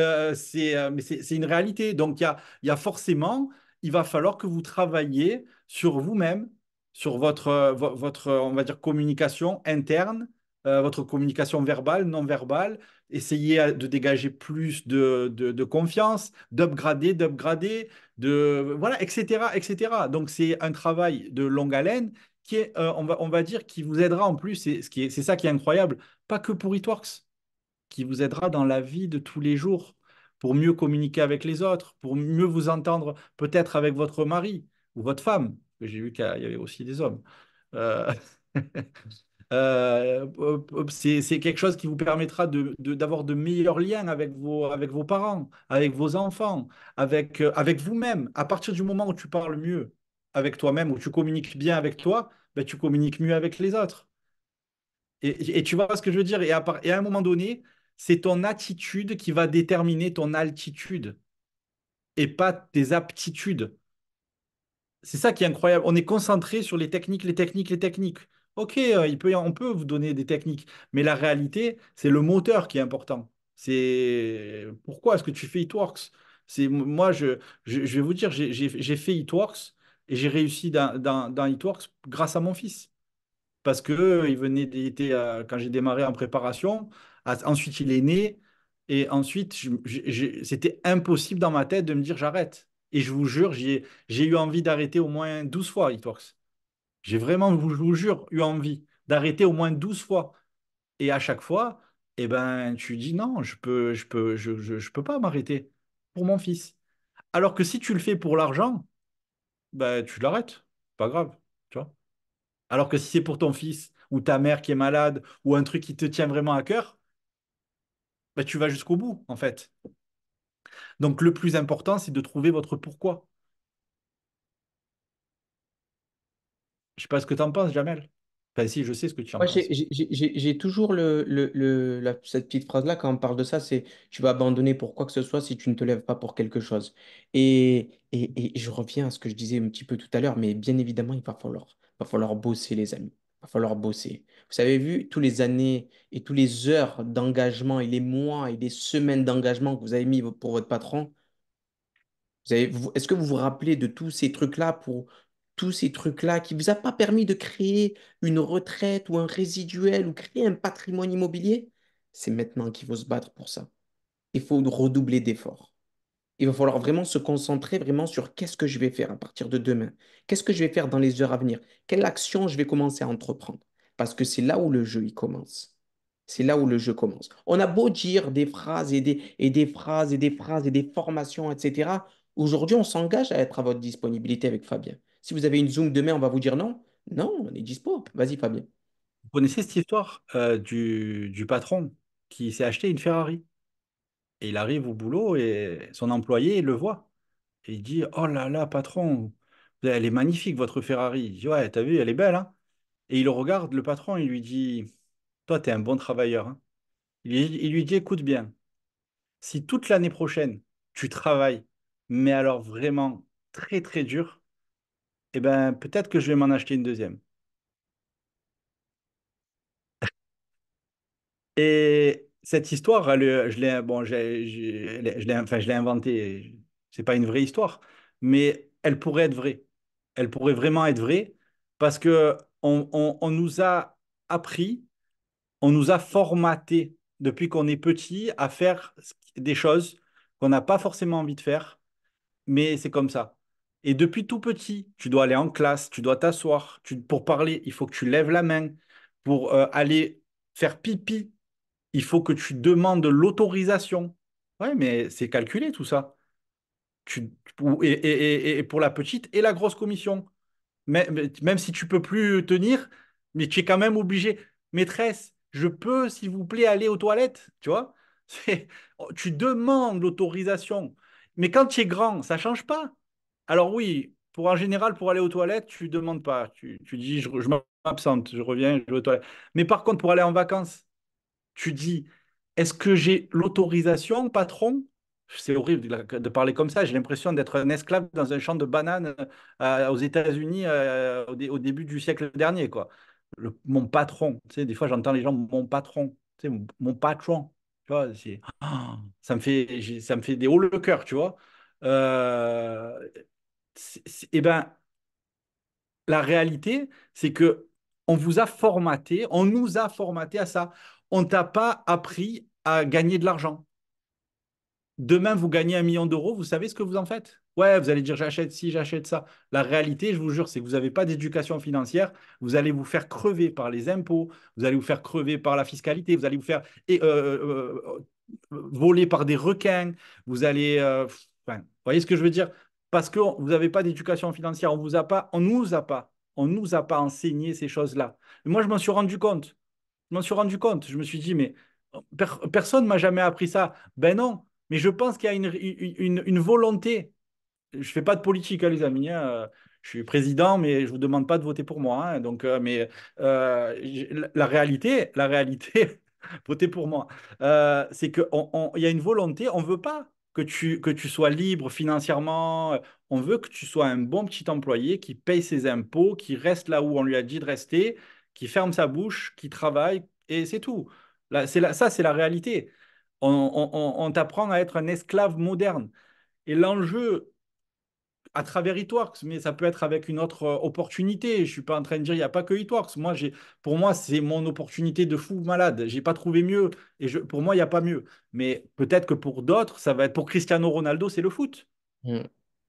une réalité. Donc, il y a, y a forcément, il va falloir que vous travailliez sur vous-même sur votre, euh, votre euh, on va dire, communication interne, euh, votre communication verbale, non verbale. Essayez de dégager plus de, confiance, d'upgrader, d'upgrader, de, voilà, etc., etc. Donc, c'est un travail de longue haleine qui est, on, va, dire, qui vous aidera en plus. C'est ce qui est, ça qui est incroyable. Pas que pour Itworks, qui vous aidera dans la vie de tous les jours pour mieux communiquer avec les autres, pour mieux vous entendre peut-être avec votre mari ou votre femme, j'ai vu qu'il y avait aussi des hommes. Euh, euh, c'est quelque chose qui vous permettra d'avoir de, meilleurs liens avec vos, avec vos parents, avec vos enfants, avec, euh, avec vous-même. À partir du moment où tu parles mieux avec toi-même, où tu communiques bien avec toi, ben, tu communiques mieux avec les autres. Et, tu vois ce que je veux dire et à un moment donné, c'est ton attitude qui va déterminer ton altitude et pas tes aptitudes c'est ça qui est incroyable. On est concentré sur les techniques, les techniques, les techniques. Ok, euh, peut, on peut vous donner des techniques, mais la réalité, c'est le moteur qui est important. C'est pourquoi est-ce que tu fais Itworks C'est moi, je, je, vais vous dire, j'ai fait Itworks et j'ai réussi dans, dans, Itworks grâce à mon fils, parce que euh, il venait d'être euh, quand j'ai démarré en préparation. Ensuite, il est né et ensuite, c'était impossible dans ma tête de me dire j'arrête. Et je vous jure, j'ai eu envie d'arrêter au moins 12 fois Hitworks. J'ai vraiment, je vous jure, eu envie d'arrêter au moins 12 fois. Et à chaque fois, eh ben, tu dis non, je peux, je peux, je, peux pas m'arrêter pour mon fils. Alors que si tu le fais pour l'argent, ben, tu l'arrêtes. Pas grave, tu vois. Alors que si c'est pour ton fils ou ta mère qui est malade ou un truc qui te tient vraiment à cœur, ben, tu vas jusqu'au bout, en fait. Donc le plus important, c'est de trouver votre pourquoi. Je ne sais pas ce que tu en penses, Jamel. Ben si, je sais ce que tu en penses. J'ai toujours le, le, le, cette petite phrase-là quand on parle de ça, c'est tu vas abandonner pour quoi que ce soit si tu ne te lèves pas pour quelque chose. Et, je reviens à ce que je disais un petit peu tout à l'heure, mais bien évidemment, il va falloir, va falloir bosser, les amis va falloir bosser. Vous avez vu tous les années et tous les heures d'engagement et les mois et les semaines d'engagement que vous avez mis pour votre patron. Est-ce que vous vous rappelez de tous ces trucs-là pour tous ces trucs-là qui ne vous a pas permis de créer une retraite ou un résiduel ou créer un patrimoine immobilier C'est maintenant qu'il faut se battre pour ça. Il faut redoubler d'efforts il va falloir vraiment se concentrer vraiment sur qu'est-ce que je vais faire à partir de demain, qu'est-ce que je vais faire dans les heures à venir, quelle action je vais commencer à entreprendre. Parce que c'est là où le jeu commence. C'est là où le jeu commence. On a beau dire des phrases et des, et des phrases et des phrases et des formations, etc. Aujourd'hui, on s'engage à être à votre disponibilité avec Fabien. Si vous avez une Zoom demain, on va vous dire non. Non, on est dispo. Vas-y, Fabien. Vous connaissez cette histoire euh, du, du patron qui s'est acheté une Ferrari et il arrive au boulot et son employé le voit. Et il dit Oh là là, patron, elle est magnifique, votre Ferrari. Il dit Ouais, t'as vu, elle est belle. Hein. Et il regarde, le patron, il lui dit Toi, t'es un bon travailleur. Hein. Il, lui dit Écoute bien, si toute l'année prochaine, tu travailles, mais alors vraiment très très dur, eh ben peut-être que je vais m'en acheter une deuxième. Et cette histoire, elle, je l'ai bon, ce inventée, c'est pas une vraie histoire, mais elle pourrait être vraie. Elle pourrait vraiment être vraie parce que on, nous a appris, on nous a formaté depuis qu'on est petit à faire des choses qu'on n'a pas forcément envie de faire, mais c'est comme ça. Et depuis tout petit, tu dois aller en classe, tu dois t'asseoir, pour parler, il faut que tu lèves la main. Pour euh, aller faire pipi, il faut que tu demandes l'autorisation. Oui, mais c'est calculé tout ça. et, pour la petite et la grosse commission. Même, même si tu peux plus tenir, mais tu es quand même obligé. Maîtresse, je peux, s'il vous plaît, aller aux toilettes, tu vois oh, Tu demandes l'autorisation. Mais quand tu es grand, ça change pas. Alors oui, pour en général, pour aller aux toilettes, tu demandes pas. Tu, dis, je m'absente, je reviens, je vais aux toilettes. Mais par contre, pour aller en vacances, tu dis, est-ce que j'ai l'autorisation, patron c'est horrible de parler comme ça. J'ai l'impression d'être un esclave dans un champ de bananes euh, aux États-Unis euh, au, début du siècle dernier. Quoi. mon patron. Tu sais, des fois, j'entends les gens mon patron. Tu sais, mon, patron. Tu vois, ça, me fait, ça me fait des hauts le cœur. Tu vois. Euh, eh ben, la réalité, c'est que on vous a formaté, on nous a formaté à ça on t'a pas appris à gagner de l'argent. Demain, vous gagnez un million d'euros, vous savez ce que vous en faites Ouais, vous allez dire j'achète ci, j'achète ça. La réalité, je vous jure, c'est que vous n'avez pas d'éducation financière. Vous allez vous faire crever par les impôts, vous allez vous faire crever par la fiscalité, vous allez vous faire euh, euh, euh, voler par des requins, vous allez. vous voyez ce que je veux dire Parce que vous n'avez pas d'éducation financière, on vous a pas, on nous a pas, on nous a pas enseigné ces choses-là. Moi, je m'en suis rendu compte. Je m'en suis rendu compte. Je me suis dit, mais personne m'a jamais appris ça. Ben non, mais je pense qu'il y a une, volonté. Je ne fais pas de politique, hein, les amis. Hein. Je suis président, mais je ne vous demande pas de voter pour moi. Hein. Donc, euh, mais euh, la réalité, la réalité, voter pour moi, euh, c'est qu'il on, y a une volonté. On ne veut pas que tu, que tu sois libre financièrement. On veut que tu sois un bon petit employé qui paye ses impôts, qui reste là où on lui a dit de rester qui ferme sa bouche, qui travaille, et c'est tout. ça, c'est la réalité. On, t'apprend à être un esclave moderne. Et l'enjeu à travers Itworks, mais ça peut être avec une autre euh, opportunité. Je ne suis pas en train de dire il n'y a pas que Itworks. Moi, pour moi, c'est mon opportunité de fou malade. Je n'ai pas trouvé mieux. Et je, pour moi, il n'y a pas mieux. Mais peut-être que pour d'autres, ça va être pour Cristiano Ronaldo, c'est le foot. Mm.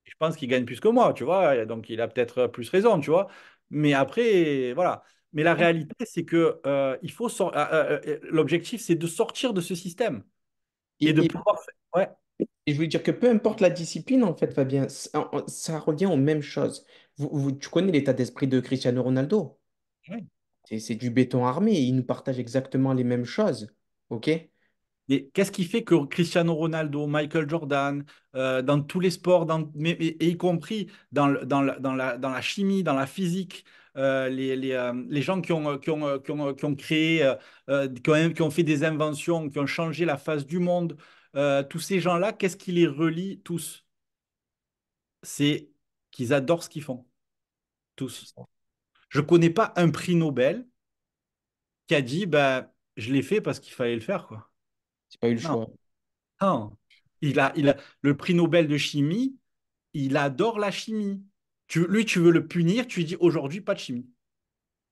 Je pense qu'il gagne plus que moi, tu vois. Donc, il a peut-être euh, plus raison, tu vois. Mais après, voilà. Mais la réalité, c'est que euh, il faut euh, euh, l'objectif, c'est de sortir de ce système et, de pouvoir... je veux dire que peu importe la discipline, en fait, Fabien, ça, revient aux mêmes choses. Vous, tu connais l'état d'esprit de Cristiano Ronaldo. C'est du béton armé. il nous partage exactement les mêmes choses. OK mais qu'est-ce qui fait que Cristiano Ronaldo, Michael Jordan, dans tous les sports, et y compris dans, dans, dans, dans la chimie, dans la physique, euh, euh, les, gens qui ont, euh, qui ont, créé, qui, ont, fait des inventions, qui ont changé la face du monde, tous ces gens-là, qu'est-ce qui les relie tous C'est qu'ils adorent ce qu'ils font. Tous. Je ne connais pas un prix Nobel qui a dit bah, je l'ai fait parce qu'il fallait le faire. quoi. C'est pas eu le choix. Il a, il a, le prix Nobel de chimie, il adore la chimie lui, tu veux le punir, tu lui dis aujourd'hui, pas de chimie.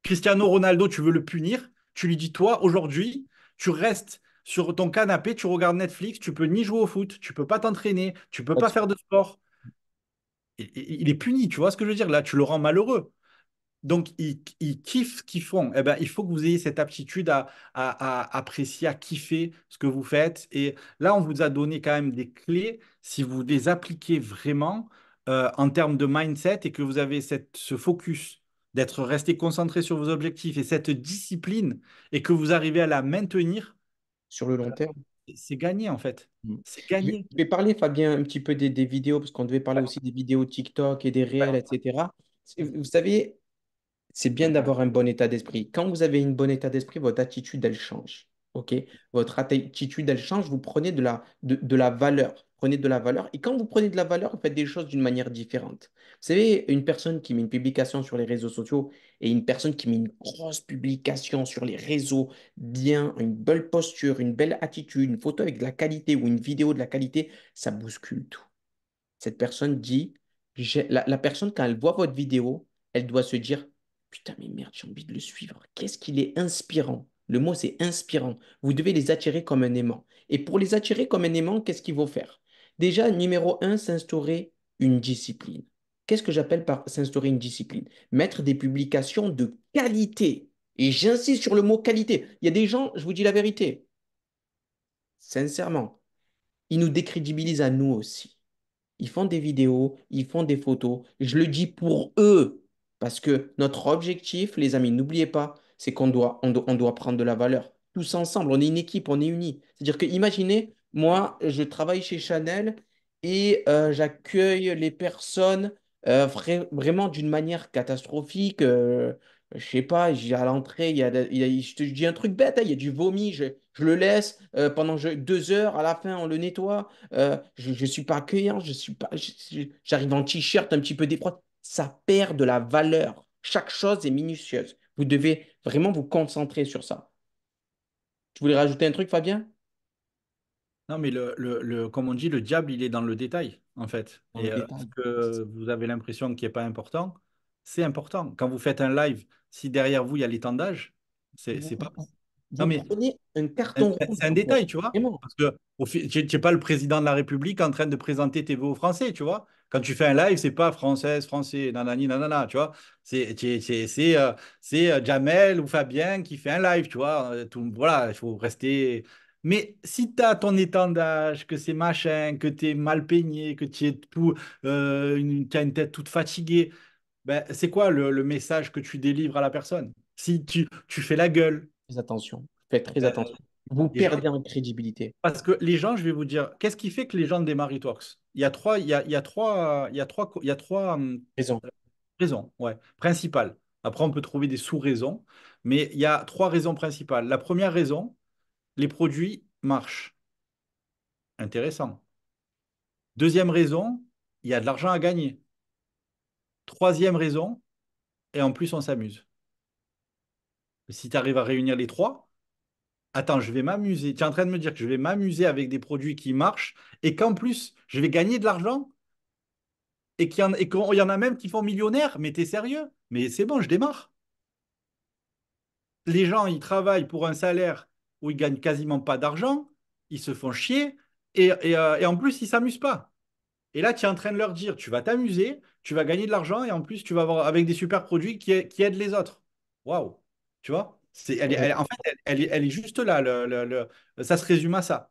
Cristiano Ronaldo, tu veux le punir, tu lui dis toi, aujourd'hui, tu restes sur ton canapé, tu regardes Netflix, tu peux ni jouer au foot, tu peux pas t'entraîner, tu peux pas faire de sport. Il, est puni, tu vois ce que je veux dire Là, tu le rends malheureux. Donc, ils, il kiffent ce qu'ils font. Eh ben, il faut que vous ayez cette aptitude à, à, apprécier, à kiffer ce que vous faites. Et là, on vous a donné quand même des clés. Si vous les appliquez vraiment, euh, en termes de mindset et que vous avez cette, ce focus d'être resté concentré sur vos objectifs et cette discipline et que vous arrivez à la maintenir sur le long euh, terme. C'est gagné en fait. Mm. C'est gagné. Je vais parler, Fabien, un petit peu des, des vidéos, parce qu'on devait parler aussi des vidéos TikTok et des réels, etc. Vous savez, c'est bien d'avoir un bon état d'esprit. Quand vous avez un bon état d'esprit, votre attitude, elle change. Votre attitude, elle change, vous prenez de la, de, la valeur prenez de la valeur. Et quand vous prenez de la valeur, vous faites des choses d'une manière différente. Vous savez, une personne qui met une publication sur les réseaux sociaux et une personne qui met une grosse publication sur les réseaux, bien, une belle posture, une belle attitude, une photo avec de la qualité ou une vidéo de la qualité, ça bouscule tout. Cette personne dit, la, la personne, quand elle voit votre vidéo, elle doit se dire, putain, mais merde, j'ai envie de le suivre. Qu'est-ce qu'il est inspirant le mot, c'est inspirant. Vous devez les attirer comme un aimant. Et pour les attirer comme un aimant, qu'est-ce qu'il faut faire Déjà, numéro un, s'instaurer une discipline. Qu'est-ce que j'appelle par s'instaurer une discipline Mettre des publications de qualité. Et j'insiste sur le mot qualité. Il y a des gens, je vous dis la vérité, sincèrement, ils nous décrédibilisent à nous aussi. Ils font des vidéos, ils font des photos. Je le dis pour eux, parce que notre objectif, les amis, n'oubliez pas, c'est qu'on doit, on doit, prendre de la valeur. Tous ensemble, on est une équipe, on est unis. C'est-à-dire que, imaginez, moi, je travaille chez Chanel et euh, j'accueille les personnes euh, vraiment d'une manière catastrophique. Euh, je sais pas, à l'entrée, il y a, je te dis un truc bête, hein, il y a du vomi, je, le laisse pendant deux heures, à la fin, on le nettoie. je ne suis pas accueillant, je suis pas, j'arrive en t-shirt un petit peu défroid. Ça perd de la valeur. Chaque chose est minutieuse. Vous devez vraiment vous concentrer sur ça. Tu voulais rajouter un truc, Fabien Non, mais le, le, comme on dit, le diable, il est dans le détail, en fait. Et parce euh, que vous avez l'impression qu'il n'est pas important, c'est important. Quand vous faites un live, si derrière vous, il y a l'étendage, c'est pas non, mais un carton C'est un, détail, tu vois. Parce que tu n'es pas le président de la République en train de présenter tes vœux aux Français, tu vois. Quand tu fais un live, c'est pas française, français, nanani, nanana, tu vois. C'est c'est euh, euh, Jamel ou Fabien qui fait un live, tu vois. Euh, voilà, il faut rester. Mais si tu as ton étendage, que c'est machin, que tu es mal peigné, que tu euh, as une tête toute fatiguée, ben, c'est quoi le, message que tu délivres à la personne Si tu, tu fais la gueule. Fais attention, fais très attention. Vous perdez en crédibilité. Parce que les gens, je vais vous dire, qu'est-ce qui fait que les gens démarrent Itworks Il y a trois, il y a, trois, il y a trois, y a trois raisons. Raisons, ouais, principales. Après, on peut trouver des sous-raisons, mais il y a trois raisons principales. La première raison, les produits marchent. Intéressant. Deuxième raison, il y a de l'argent à gagner. Troisième raison, et en plus, on s'amuse. Si tu arrives à réunir les trois, attends, je vais m'amuser. Tu es en train de me dire que je vais m'amuser avec des produits qui marchent et qu'en plus, je vais gagner de l'argent et qu'il y, en, a même qui font millionnaire Mais tu es sérieux Mais c'est bon, je démarre. Les gens, ils travaillent pour un salaire où ils gagnent quasiment pas d'argent, ils se font chier euh, et, en plus, ils s'amusent pas. Et là, tu es en train de leur dire, tu vas t'amuser, tu vas gagner de l'argent et en plus, tu vas avoir avec des super produits qui aident les autres. Waouh, tu vois en fait, elle, est juste là. ça se résume à ça.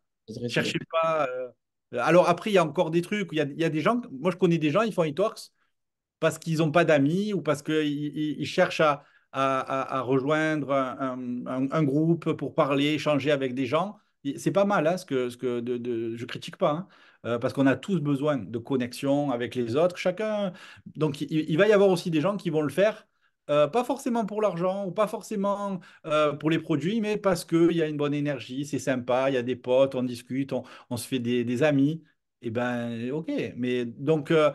Cherchez pas. Euh, alors après, il y a encore des trucs. Il y a, des gens. Moi, je connais des gens. Ils font Eatworks parce qu'ils n'ont pas d'amis ou parce qu'ils ils cherchent à, rejoindre un, groupe pour parler, échanger avec des gens. C'est pas mal, hein, ce que, ce que de, je critique pas, hein, euh, parce qu'on a tous besoin de connexion avec les autres, chacun. Donc, il, va y avoir aussi des gens qui vont le faire euh, pas forcément pour l'argent ou pas forcément euh, pour les produits, mais parce qu'il y a une bonne énergie, c'est sympa, il y a des potes, on discute, on, se fait des, amis. Et eh ben, ok. Mais donc, euh,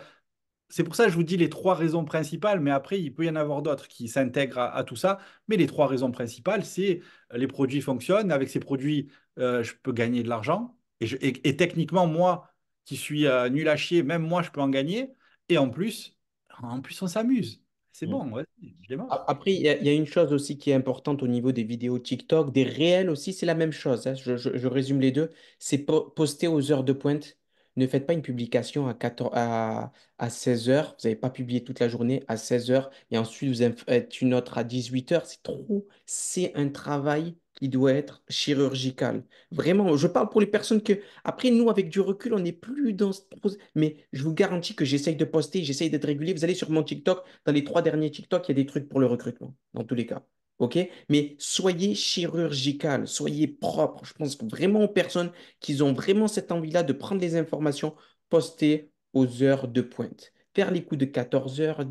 c'est pour ça que je vous dis les trois raisons principales, mais après, il peut y en avoir d'autres qui s'intègrent à, tout ça. Mais les trois raisons principales, c'est les produits fonctionnent. Avec ces produits, je peux gagner de l'argent. Et, techniquement, moi, qui suis nul à chier, même moi, je peux en gagner. Et en plus, en plus, on s'amuse. C'est mm. bon, Après, il y, a une chose aussi qui est importante au niveau des vidéos TikTok, des réels aussi, c'est la même chose. Hein. Je, résume les deux. C'est poster aux heures de pointe. Ne faites pas une publication à, 14, à, 16 heures. Vous n'avez pas publié toute la journée à 16 heures et ensuite vous faites une autre à 18 heures. C'est trop. C'est un travail il doit être chirurgical. Vraiment, je parle pour les personnes que, après, nous, avec du recul, on n'est plus dans cette Mais je vous garantis que j'essaye de poster, j'essaye d'être régulier. Vous allez sur mon TikTok, dans les trois derniers TikTok, il y a des trucs pour le recrutement, dans tous les cas. OK Mais soyez chirurgical, soyez propre. Je pense vraiment aux personnes qui ont vraiment cette envie-là de prendre les informations, poster aux heures de pointe. Faire les coups de 14h,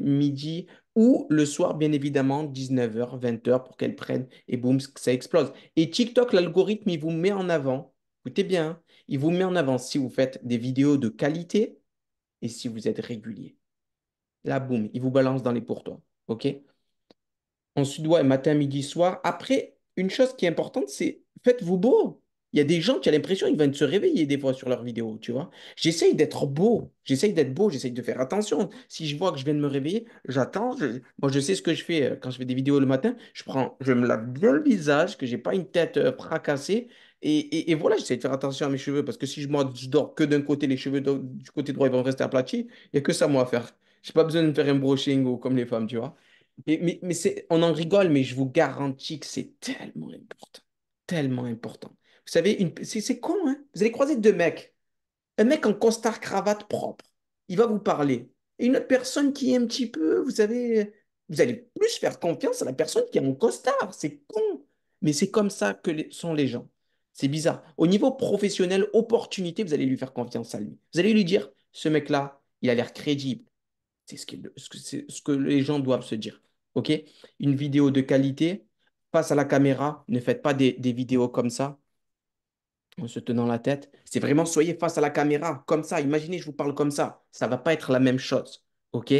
midi, ou le soir, bien évidemment, 19h, 20h pour qu'elles prennent et boum, ça explose. Et TikTok, l'algorithme, il vous met en avant, écoutez bien, hein, il vous met en avant si vous faites des vidéos de qualité et si vous êtes régulier. Là, boum, il vous balance dans les pourtois. OK Ensuite, ouais, matin, midi, soir. Après, une chose qui est importante, c'est faites-vous beau. Il y a des gens, qui ont l'impression, qu'ils viennent se réveiller des fois sur leurs vidéos, tu vois. J'essaye d'être beau, j'essaye d'être beau, j'essaye de faire attention. Si je vois que je viens de me réveiller, j'attends. Moi, je sais ce que je fais euh, quand je fais des vidéos le matin. Je prends, je me lave bien le visage, que je n'ai pas une tête euh, fracassée. Et, voilà, j'essaie de faire attention à mes cheveux parce que si je, moi, dors que d'un côté, les cheveux du côté droit, ils vont rester aplatis. Il n'y a que ça, moi, à faire. Je n'ai pas besoin de faire un brushing ou comme les femmes, tu vois. mais on en rigole, mais je vous garantis que c'est tellement important. Tellement important. Vous savez, une... c'est con, hein. Vous allez croiser deux mecs. Un mec en costard cravate propre, il va vous parler. Et une autre personne qui est un petit peu, vous savez, vous allez plus faire confiance à la personne qui est en costard. C'est con. Mais c'est comme ça que sont les gens. C'est bizarre. Au niveau professionnel, opportunité, vous allez lui faire confiance à lui. Vous allez lui dire, ce mec-là, il a l'air crédible. C'est ce, ce, que les gens doivent se dire. OK Une vidéo de qualité, face à la caméra, ne faites pas des vidéos comme ça en se tenant la tête, c'est vraiment soyez face à la caméra, comme ça. Imaginez, je vous parle comme ça. Ça va pas être la même chose. OK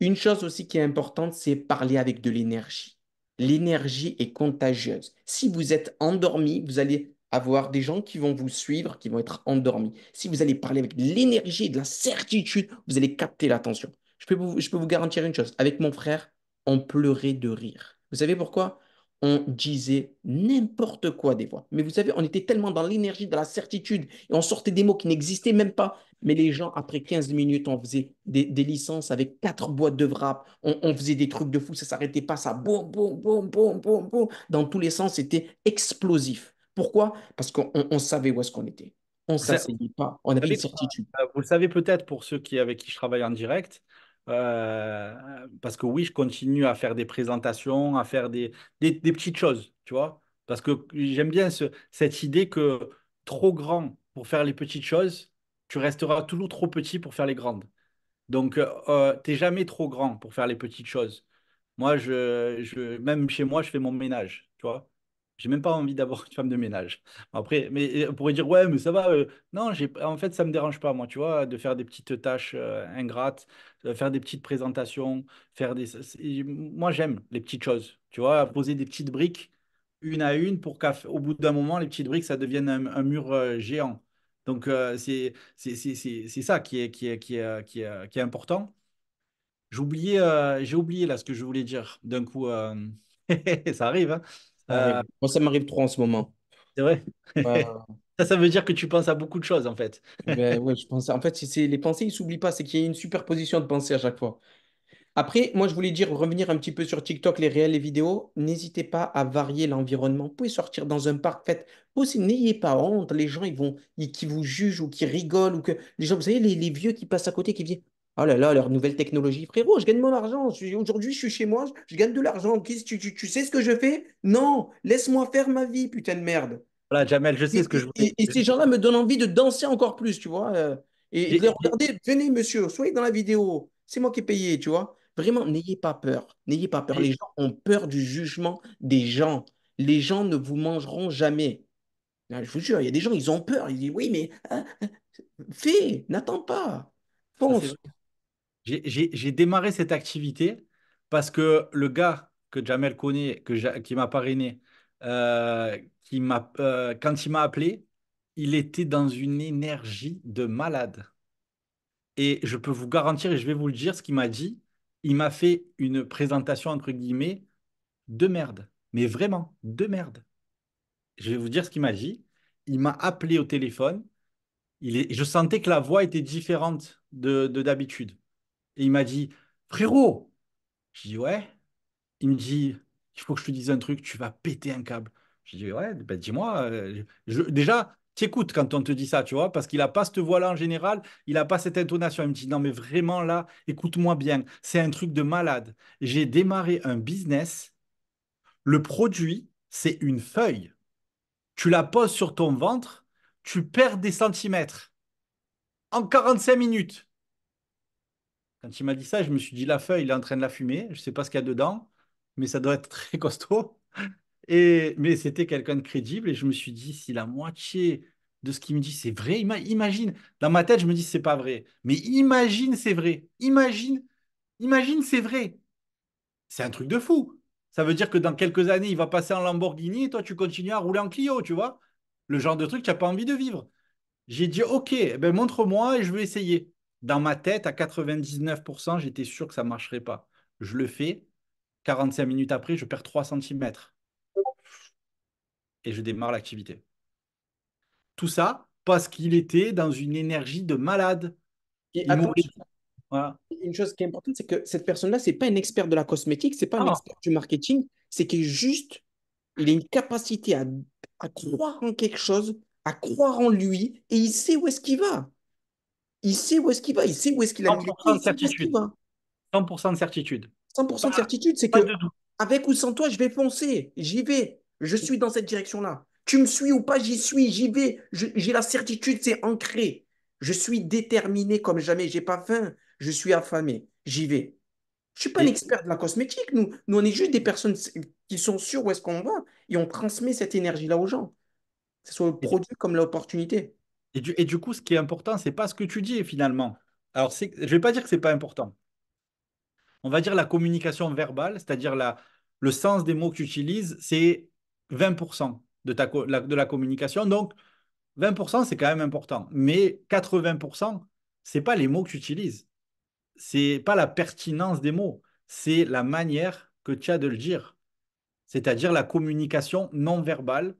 Une chose aussi qui est importante, c'est parler avec de l'énergie. L'énergie est contagieuse. Si vous êtes endormi, vous allez avoir des gens qui vont vous suivre, qui vont être endormis. Si vous allez parler avec de l'énergie et de la certitude, vous allez capter l'attention. je peux vous garantir une chose. Avec mon frère, on pleurait de rire. Vous savez pourquoi on disait n'importe quoi des fois. Mais vous savez, on était tellement dans l'énergie, dans la certitude, et on sortait des mots qui n'existaient même pas. Mais les gens, après 15 minutes, on faisait des, licences avec quatre boîtes de wrap, on, faisait des trucs de fou, ça s'arrêtait pas, ça boum, boum, boum, boum, boum, Dans tous les sens, c'était explosif. Pourquoi Parce qu'on savait où est-ce qu'on était. On ne s'asseyait pas, on avait une certitude. Euh, vous le savez peut-être pour ceux qui, avec qui je travaille en direct, euh, parce que oui, je continue à faire des présentations, à faire des, des, petites choses, tu vois. Parce que j'aime bien cette idée que trop grand pour faire les petites choses, tu resteras toujours trop petit pour faire les grandes. Donc, euh, euh, t'es tu n'es jamais trop grand pour faire les petites choses. Moi, je, je, même chez moi, je fais mon ménage, tu vois j'ai même pas envie d'avoir une femme de ménage. Après, mais on pourrait dire, ouais, mais ça va. Euh, non, j'ai, en fait, ça me dérange pas, moi, tu vois, de faire des petites tâches euh, ingrates, de euh, faire des petites présentations, faire des. Moi, j'aime les petites choses, tu vois, poser des petites briques une à une pour qu'au bout d'un moment, les petites briques, ça devienne un, mur géant. Donc, c'est, c'est, ça qui est, qui est, qui est, qui est, qui est important. j'ai oublié là ce que je voulais dire. D'un coup, ça arrive, hein. Euh, moi, ça m'arrive trop en ce moment. c'est vrai. Ça, ça veut dire que tu penses à beaucoup de choses, en fait. Ben je pense. En fait, c'est les pensées, ils s'oublient pas. C'est qu'il y a une superposition de pensées à chaque fois. Après, moi, je voulais dire, revenir un petit peu sur TikTok, les réels, les vidéos. N'hésitez pas à varier l'environnement. Vous pouvez sortir dans un parc, fait... Aussi, n'ayez pas honte. Les gens, ils vont, qui vous jugent ou qui rigolent ou que les gens, vous savez, les, les vieux qui passent à côté, qui viennent. Oh là là, leur nouvelle technologie, frérot, je gagne mon argent. Aujourd'hui, je suis chez moi, je gagne de l'argent. Tu, sais ce que je fais Non, laisse-moi faire ma vie, putain de merde. Voilà, Jamel, je sais ce que je et, et, ces gens-là me donnent envie de danser encore plus, tu vois. Euh, et, de regardez, venez, monsieur, soyez dans la vidéo. C'est moi qui ai payé, tu vois. Vraiment, n'ayez pas peur. N'ayez pas peur. Les gens ont peur du jugement des gens. Les gens ne vous mangeront jamais. Ah, je vous jure, il y a des gens, ils ont peur. Ils disent, oui, mais hein, hein, fais, n'attends pas. Pense. Ah, j'ai démarré cette activité parce que le gars que Jamel connaît, qui m'a parrainé, euh, euh, quand il m'a appelé, il était dans une énergie de malade. Et je peux vous garantir, et je vais vous le dire, ce qu'il m'a dit, il m'a fait une présentation, entre guillemets, de merde. Mais vraiment, de merde. Je vais vous dire ce qu'il m'a dit. Il m'a appelé au téléphone. Je sentais que la voix était différente de d'habitude. Et il m'a dit, frérot, je dis ouais. Il me dit, il faut que je te dise un truc, tu vas péter un câble. Je dis ouais, ben dis-moi. Euh, déjà, écoutes quand on te dit ça, tu vois, parce qu'il n'a pas cette voix-là en général, il n'a pas cette intonation. Il me dit, non, mais vraiment là, écoute-moi bien, c'est un truc de malade. J'ai démarré un business, le produit, c'est une feuille. Tu la poses sur ton ventre, tu perds des centimètres en 45 minutes. Quand il m'a dit ça, je me suis dit, la feuille, il est en train de la fumer. Je ne sais pas ce qu'il y a dedans, mais ça doit être très costaud. Et, mais c'était quelqu'un de crédible et je me suis dit, si la moitié de ce qu'il me dit c'est vrai, imagine, dans ma tête, je me dis c'est pas vrai, mais imagine c'est vrai, imagine, imagine c'est vrai. C'est un truc de fou. Ça veut dire que dans quelques années, il va passer en Lamborghini et toi, tu continues à rouler en Clio, tu vois Le genre de truc que tu n'as pas envie de vivre. J'ai dit, ok, eh ben montre-moi et je vais essayer. Dans ma tête, à 99%, j'étais sûr que ça ne marcherait pas. Je le fais. 45 minutes après, je perds 3 cm. Et je démarre l'activité. Tout ça parce qu'il était dans une énergie de malade. Et Une chose qui est importante, c'est que cette personne-là, ce n'est pas un expert de la cosmétique, ce n'est pas un ah. expert du marketing, c'est qu'il juste, il a une capacité à, à croire en quelque chose, à croire en lui, et il sait où est-ce qu'il va. Il sait où est-ce qu'il va, il sait où est-ce qu'il a mis 100% de certitude. 100% de certitude, c'est que avec ou sans toi, je vais foncer, j'y vais, je suis dans cette direction-là. Tu me suis ou pas, j'y suis, j'y vais, j'ai la certitude, c'est ancré. Je suis déterminé comme jamais, j'ai pas faim, je suis affamé, j'y vais. Je suis pas un expert de la cosmétique, nous, nous on est juste des personnes qui sont sûres où est-ce qu'on va et on transmet cette énergie-là aux gens. Que ce soit le produit comme l'opportunité. Et du, coup, ce qui est important, c'est pas ce que tu dis finalement. Alors, je ne vais pas dire que ce n'est pas important. On va dire la communication verbale, c'est-à-dire le sens des mots que tu utilises, c'est 20% de, ta, de la communication. Donc, 20%, c'est quand même important. Mais 80%, ce n'est pas les mots que tu utilises. Ce n'est pas la pertinence des mots. C'est la manière que tu as de le dire. C'est-à-dire la communication non verbale,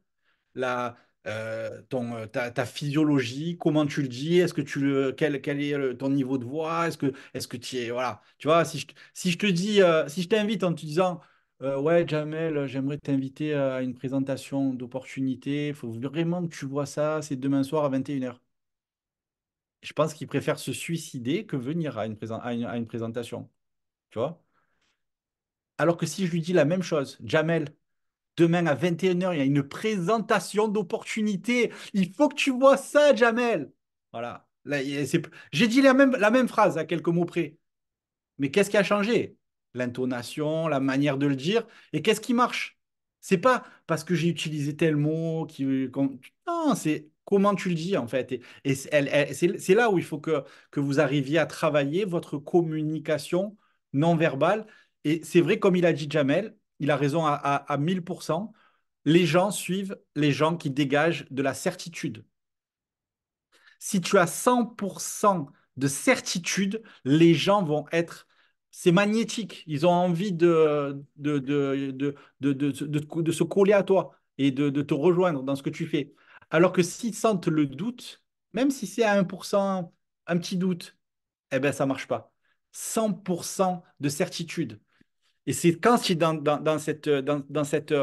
la, euh, ton, euh, ta, ta, physiologie, comment tu le dis, est-ce que tu le, quel, quel est euh, ton niveau de voix, est-ce que, est-ce que tu es, voilà, tu vois, si je, si je te dis, si je t'invite en te disant, ouais, Jamel, j'aimerais t'inviter à une présentation d'opportunité, il faut vraiment que tu vois ça, c'est demain soir à 21h. Je pense qu'il préfère se suicider que venir à une, à, une, à une présentation, tu vois. Alors que si je lui dis la même chose, Jamel, Demain à 21h, il y a une présentation d'opportunités. Il faut que tu vois ça, Jamel. Voilà. J'ai dit la même, la même phrase à quelques mots près. Mais qu'est-ce qui a changé L'intonation, la manière de le dire. Et qu'est-ce qui marche C'est pas parce que j'ai utilisé tel mot. Qui, non, c'est comment tu le dis en fait. et c'est là où il faut que, que vous arriviez à travailler votre communication non verbale. Et c'est vrai, comme il a dit Jamel, il a raison à, 1000%. Les gens suivent les gens qui dégagent de la certitude. Si tu as 100% de certitude, les gens vont être... C'est magnétique. Ils ont envie de, de, se coller à toi et de, de te rejoindre dans ce que tu fais. Alors que s'ils sentent le doute, même si c'est à 1%, un petit doute, eh bien, ça ne marche pas. 100% de certitude. Et c'est quand tu dans, cette, dans, cette,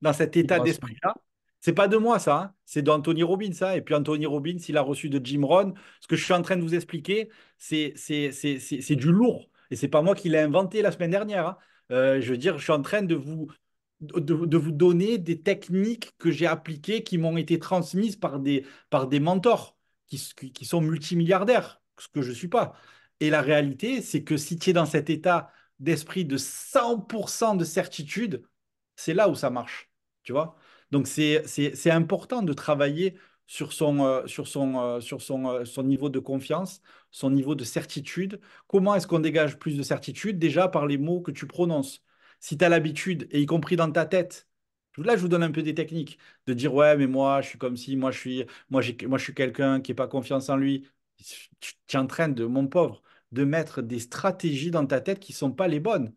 dans cet état d'esprit-là, c'est pas de moi ça, hein. c'est d'Anthony Robbins ça. Hein. Et puis Anthony Robbins, s'il a reçu de Jim Rohn. Ce que je suis en train de vous expliquer, c'est du lourd. Et c'est pas moi qui l'ai inventé la semaine dernière. Hein. Euh, je veux dire, je suis en train de vous, de, vous donner des techniques que j'ai appliquées, qui m'ont été transmises par des, par des mentors qui, qui sont multimilliardaires, ce que je ne suis pas. Et la réalité, c'est que si tu es dans cet état d'esprit de 100% de certitude, c'est là où ça marche, tu vois. Donc c'est important de travailler sur son, euh, sur son, euh, sur son, euh, son niveau de confiance, son niveau de certitude. Comment est-ce qu'on dégage plus de certitude Déjà par les mots que tu prononces. Si tu as l'habitude, et y compris dans ta tête, Là, je vous donne un peu des techniques de dire ouais, mais moi, je suis comme si, moi, je suis, moi, moi, je suis quelqu'un qui est pas confiance en lui. Tu es en train de, mon pauvre, de mettre des stratégies dans ta tête qui ne sont pas les bonnes.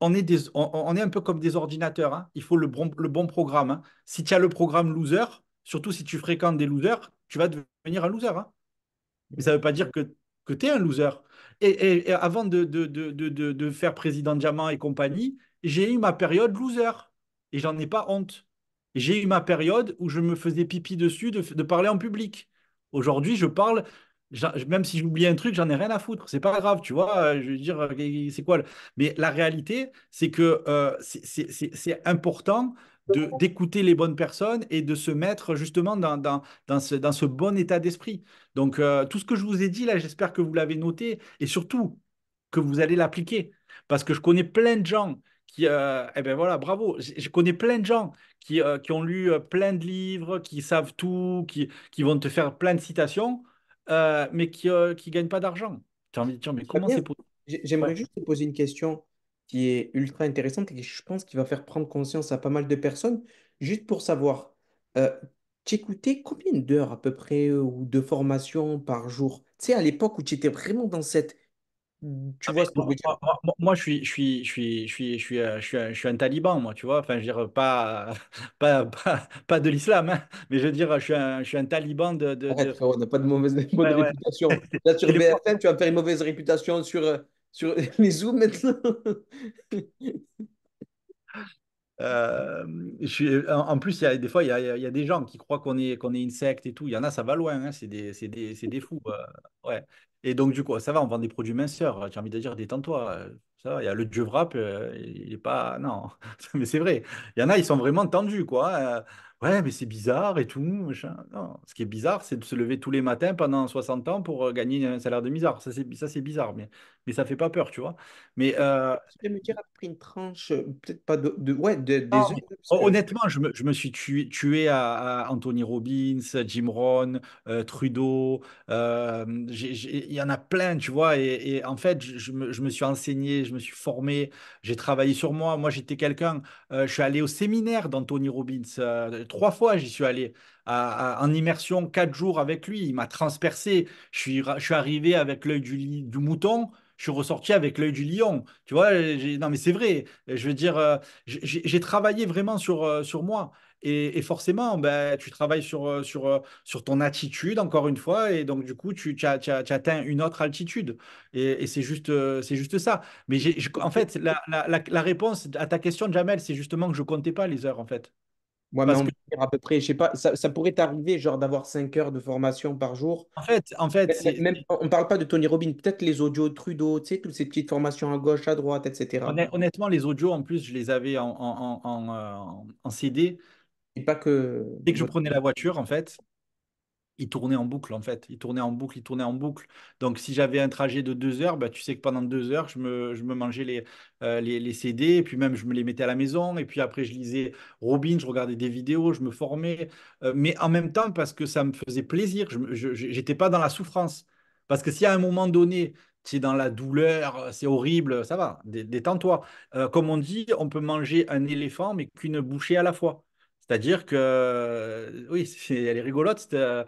On est, on, est un peu comme des ordinateurs. Hein. Il faut le bon, le bon programme. Hein. Si tu as le programme loser, surtout si tu fréquentes des losers, tu vas devenir un loser. Hein. Mais ça ne veut pas dire que, tu es un loser. Et, avant de, de, de, de, faire président diamant et compagnie, j'ai eu ma période loser. Et j'en ai pas honte. J'ai eu ma période où je me faisais pipi dessus de parler en public. Aujourd'hui, je parle, même si j'oublie un truc, j'en ai rien à foutre. C'est pas grave, tu vois. Euh, je veux dire, euh, c'est quoi Mais la réalité, c'est que euh, c'est important d'écouter les bonnes personnes et de se mettre justement dans, dans, ce, dans ce, bon état d'esprit. Donc, tout ce que je vous ai dit là, j'espère que vous l'avez noté et surtout que vous allez l'appliquer. Parce que je connais plein de gens qui, eh ben voilà, bravo. Je, connais plein de gens qui, qui ont lu plein de livres, qui savent tout, qui, qui vont te faire plein de citations. Euh, mais qui ne euh, gagnent pas d'argent. Tu envie de dire, mais J'aimerais juste te poser une question qui est ultra intéressante et qui, je pense, qui va faire prendre conscience à pas mal de personnes, juste pour savoir. Euh, T'écoutais combien d'heures à peu près euh, ou de formation par jour Tu sais, à l'époque où tu étais vraiment dans cette tu ah, vois ce que je veux dire moi, moi, moi, je suis je suis je suis je suis je suis euh, je suis un, je suis un taliban moi tu vois enfin je veux dire pas pas pas, pas de l'islam hein, mais je veux dire je suis un, je suis un taliban de, de, Arrête, de... on n'a pas de mauvaise, mauvaise ouais, ouais. réputation là sur BFM tu vas faire une mauvaise réputation sur euh, sur les zooms maintenant Euh, je suis, en, en, plus, il y a des fois, il y a, il y a des gens qui croient qu'on est, qu'on est une secte et tout. Il y en a, ça va loin. Hein, c'est des, des, des, fous. Euh, ouais. Et donc, du coup, ça va, on vend des produits minceurs. J'ai envie de dire, détends-toi. Euh, ça va, il y a le dieu wrap, euh, il n'est pas. Non, mais c'est vrai. Il y en a, ils sont vraiment tendus, quoi. Euh. ouais, mais c'est bizarre et tout. Non, ce qui est bizarre, c'est de se lever tous les matins pendant 60 ans pour gagner un salaire de misère. Ça, c'est, ça, c'est bizarre, mais, mais ça fait pas peur, tu vois. Mais. Euh... Je me dire après une tranche, peut-être pas de. ouais, des. Oh, oh, honnêtement, je me, je me, suis tué, à, Anthony Robbins, Jim Rohn, Trudeau. Il y en a plein, tu vois. Et, en fait, je me, suis enseigné, je me suis formé, j'ai travaillé sur moi. Moi, j'étais quelqu'un, euh, je suis allé au séminaire d'Anthony Robbins. Euh, trois fois, j'y suis allé en immersion, quatre jours avec lui. Il m'a transpercé. Je suis, je arrivé avec l'œil du, du mouton je suis ressorti avec l'œil du lion. Tu vois, non, mais c'est vrai. Je veux dire, euh, j'ai travaillé vraiment sur, sur moi. Et, forcément, ben, tu travailles sur, euh, sur, euh, sur ton attitude, encore une fois, et donc du coup, tu, tu, atteins une autre altitude. Et, c'est juste, euh, juste ça. Mais en fait, la, la, la, réponse à ta question, Jamel, c'est justement que je comptais pas les heures, en fait. Moi, mais à peu près, je sais pas, ça, pourrait t'arriver genre d'avoir 5 heures de formation par jour. En fait, en fait, même on parle pas de Tony Robbins, peut-être les audios Trudeau, tu sais, toutes ces petites formations à gauche, à droite, etc. Honnêtement, les audios en plus, je les avais en, en, en, en CD pas que. Dès que je prenais la voiture, en fait, il tournait en boucle, en fait. Il tournait en boucle, il tournait en boucle. Donc, si j'avais un trajet de deux heures, bah, tu sais que pendant deux heures, je me, mangeais les, euh, les, les, CD, et puis même, je me les mettais à la maison. Et puis après, je lisais Robin, je regardais des vidéos, je me formais. Euh, mais en même temps, parce que ça me faisait plaisir, je n'étais pas dans la souffrance. Parce que si à un moment donné, tu es dans la douleur, c'est horrible, ça va, détends-toi. Euh, comme on dit, on peut manger un éléphant, mais qu'une bouchée à la fois. C'est-à-dire que, euh, oui, est, elle est rigolote, c'est euh,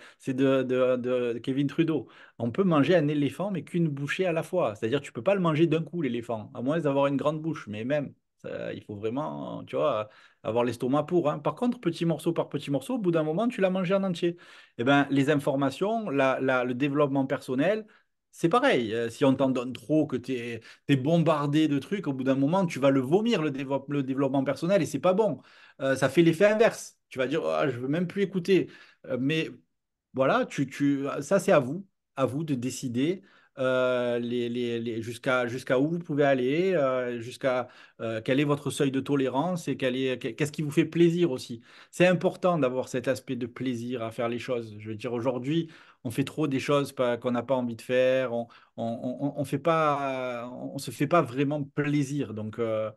de, Kevin Trudeau. On peut manger un éléphant, mais qu'une bouchée à la fois. C'est-à-dire tu ne peux pas le manger d'un coup, l'éléphant, à moins d'avoir une grande bouche. Mais même, il faut vraiment, tu vois, avoir l'estomac pour. Hein. Par contre, petit morceau par petit morceau, au bout d'un moment, tu l'as mangé en entier. Eh ben, les informations, la, le développement personnel, c'est pareil, euh, si on t'en donne trop, que tu es, bombardé de trucs, au bout d'un moment, tu vas le vomir, le, développement personnel, et c'est pas bon. Euh, ça fait l'effet inverse. Tu vas dire, oh, je veux même plus écouter. Euh, mais voilà, tu, ça c'est à vous, à vous de décider les, jusqu'à où vous pouvez aller, jusqu'à quel est votre seuil de tolérance et qu'est-ce qui vous fait plaisir aussi. C'est important d'avoir cet aspect de plaisir à faire les choses. Je veux dire, aujourd'hui, on fait trop des choses qu'on n'a pas envie de faire, on ne on se fait pas vraiment plaisir. Donc, euh,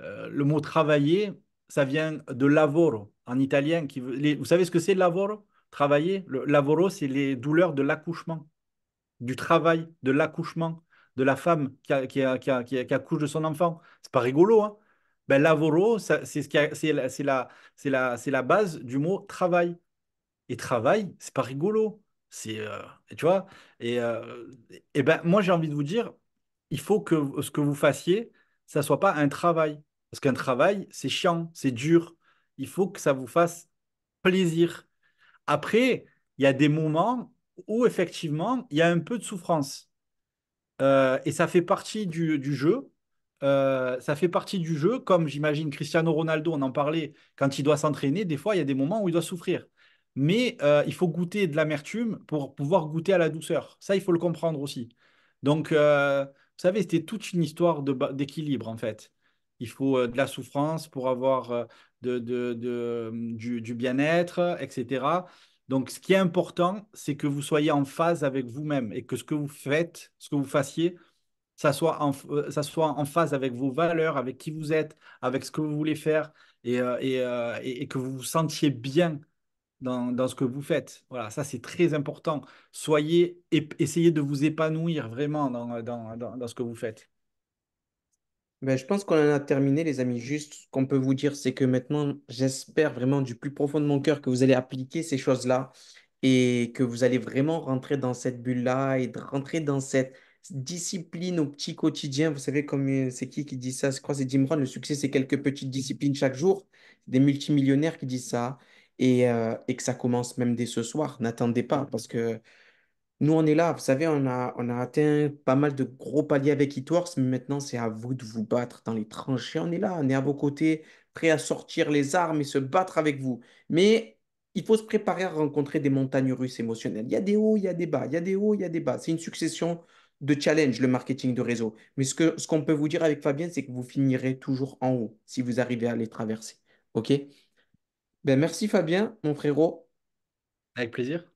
euh, le mot travailler, ça vient de lavoro en italien. Qui, vous savez ce que c'est lavoro Travailler Lavoro, c'est les douleurs de l'accouchement, du travail, de l'accouchement, de la femme qui, accouche de son enfant. C'est pas rigolo, hein. ben, lavoro, c'est la, la base du mot travail. Et travail, c'est pas rigolo. C'est, euh, tu vois, euh, et, ben moi j'ai envie de vous dire, il faut que ce que vous fassiez, ça soit pas un travail, parce qu'un travail c'est chiant, c'est dur. Il faut que ça vous fasse plaisir. Après, il y a des moments où effectivement il y a un peu de souffrance, euh, et ça fait partie du, jeu. ça fait partie du jeu, comme j'imagine Cristiano Ronaldo, on en parlait, quand il doit s'entraîner, des fois, il y a des moments où il doit souffrir mais euh, il faut goûter de l'amertume pour pouvoir goûter à la douceur. Ça, il faut le comprendre aussi. Donc, euh, vous savez, c'était toute une histoire d'équilibre, en fait. Il faut euh, de la souffrance pour avoir mm, du, bien-être, etc. Donc, ce qui est important, c'est que vous soyez en phase avec vous-même et que ce que vous faites, ce que vous fassiez, ça soit en, ça soit en phase avec vos valeurs, avec qui vous êtes, avec ce que vous voulez faire et que vous vous sentiez bien dans, ce que vous faites. Voilà, ça c'est très important. Soyez, essayez de vous épanouir vraiment dans, dans, dans ce que vous faites. Ben, je pense qu'on en a terminé, les amis. Juste, ce qu'on peut vous dire, c'est que maintenant, j'espère vraiment du plus profond de mon cœur que vous allez appliquer ces choses-là et que vous allez vraiment rentrer dans cette bulle-là et rentrer dans cette discipline au petit quotidien. Vous savez, comme euh, c'est qui qui dit ça Je crois c'est Jim Le succès, c'est quelques petites disciplines chaque jour. Des multimillionnaires qui disent ça. Euh, et, que ça commence même dès ce soir. N'attendez pas parce que nous, on est là. Vous savez, on a, on atteint pas mal de gros paliers avec Itworks, mais maintenant, c'est à vous de vous battre dans les tranchées. On est là, on est à vos côtés, prêt à sortir les armes et se battre avec vous. Mais il faut se préparer à rencontrer des montagnes russes émotionnelles. Il y a des hauts, il y a des bas, il y a des hauts, il y a des bas. C'est une succession de challenges, le marketing de réseau. Mais ce ce qu'on peut vous dire avec Fabien, c'est que vous finirez toujours en haut si vous arrivez à les traverser. OK ben merci Fabien, mon frérot. Avec plaisir.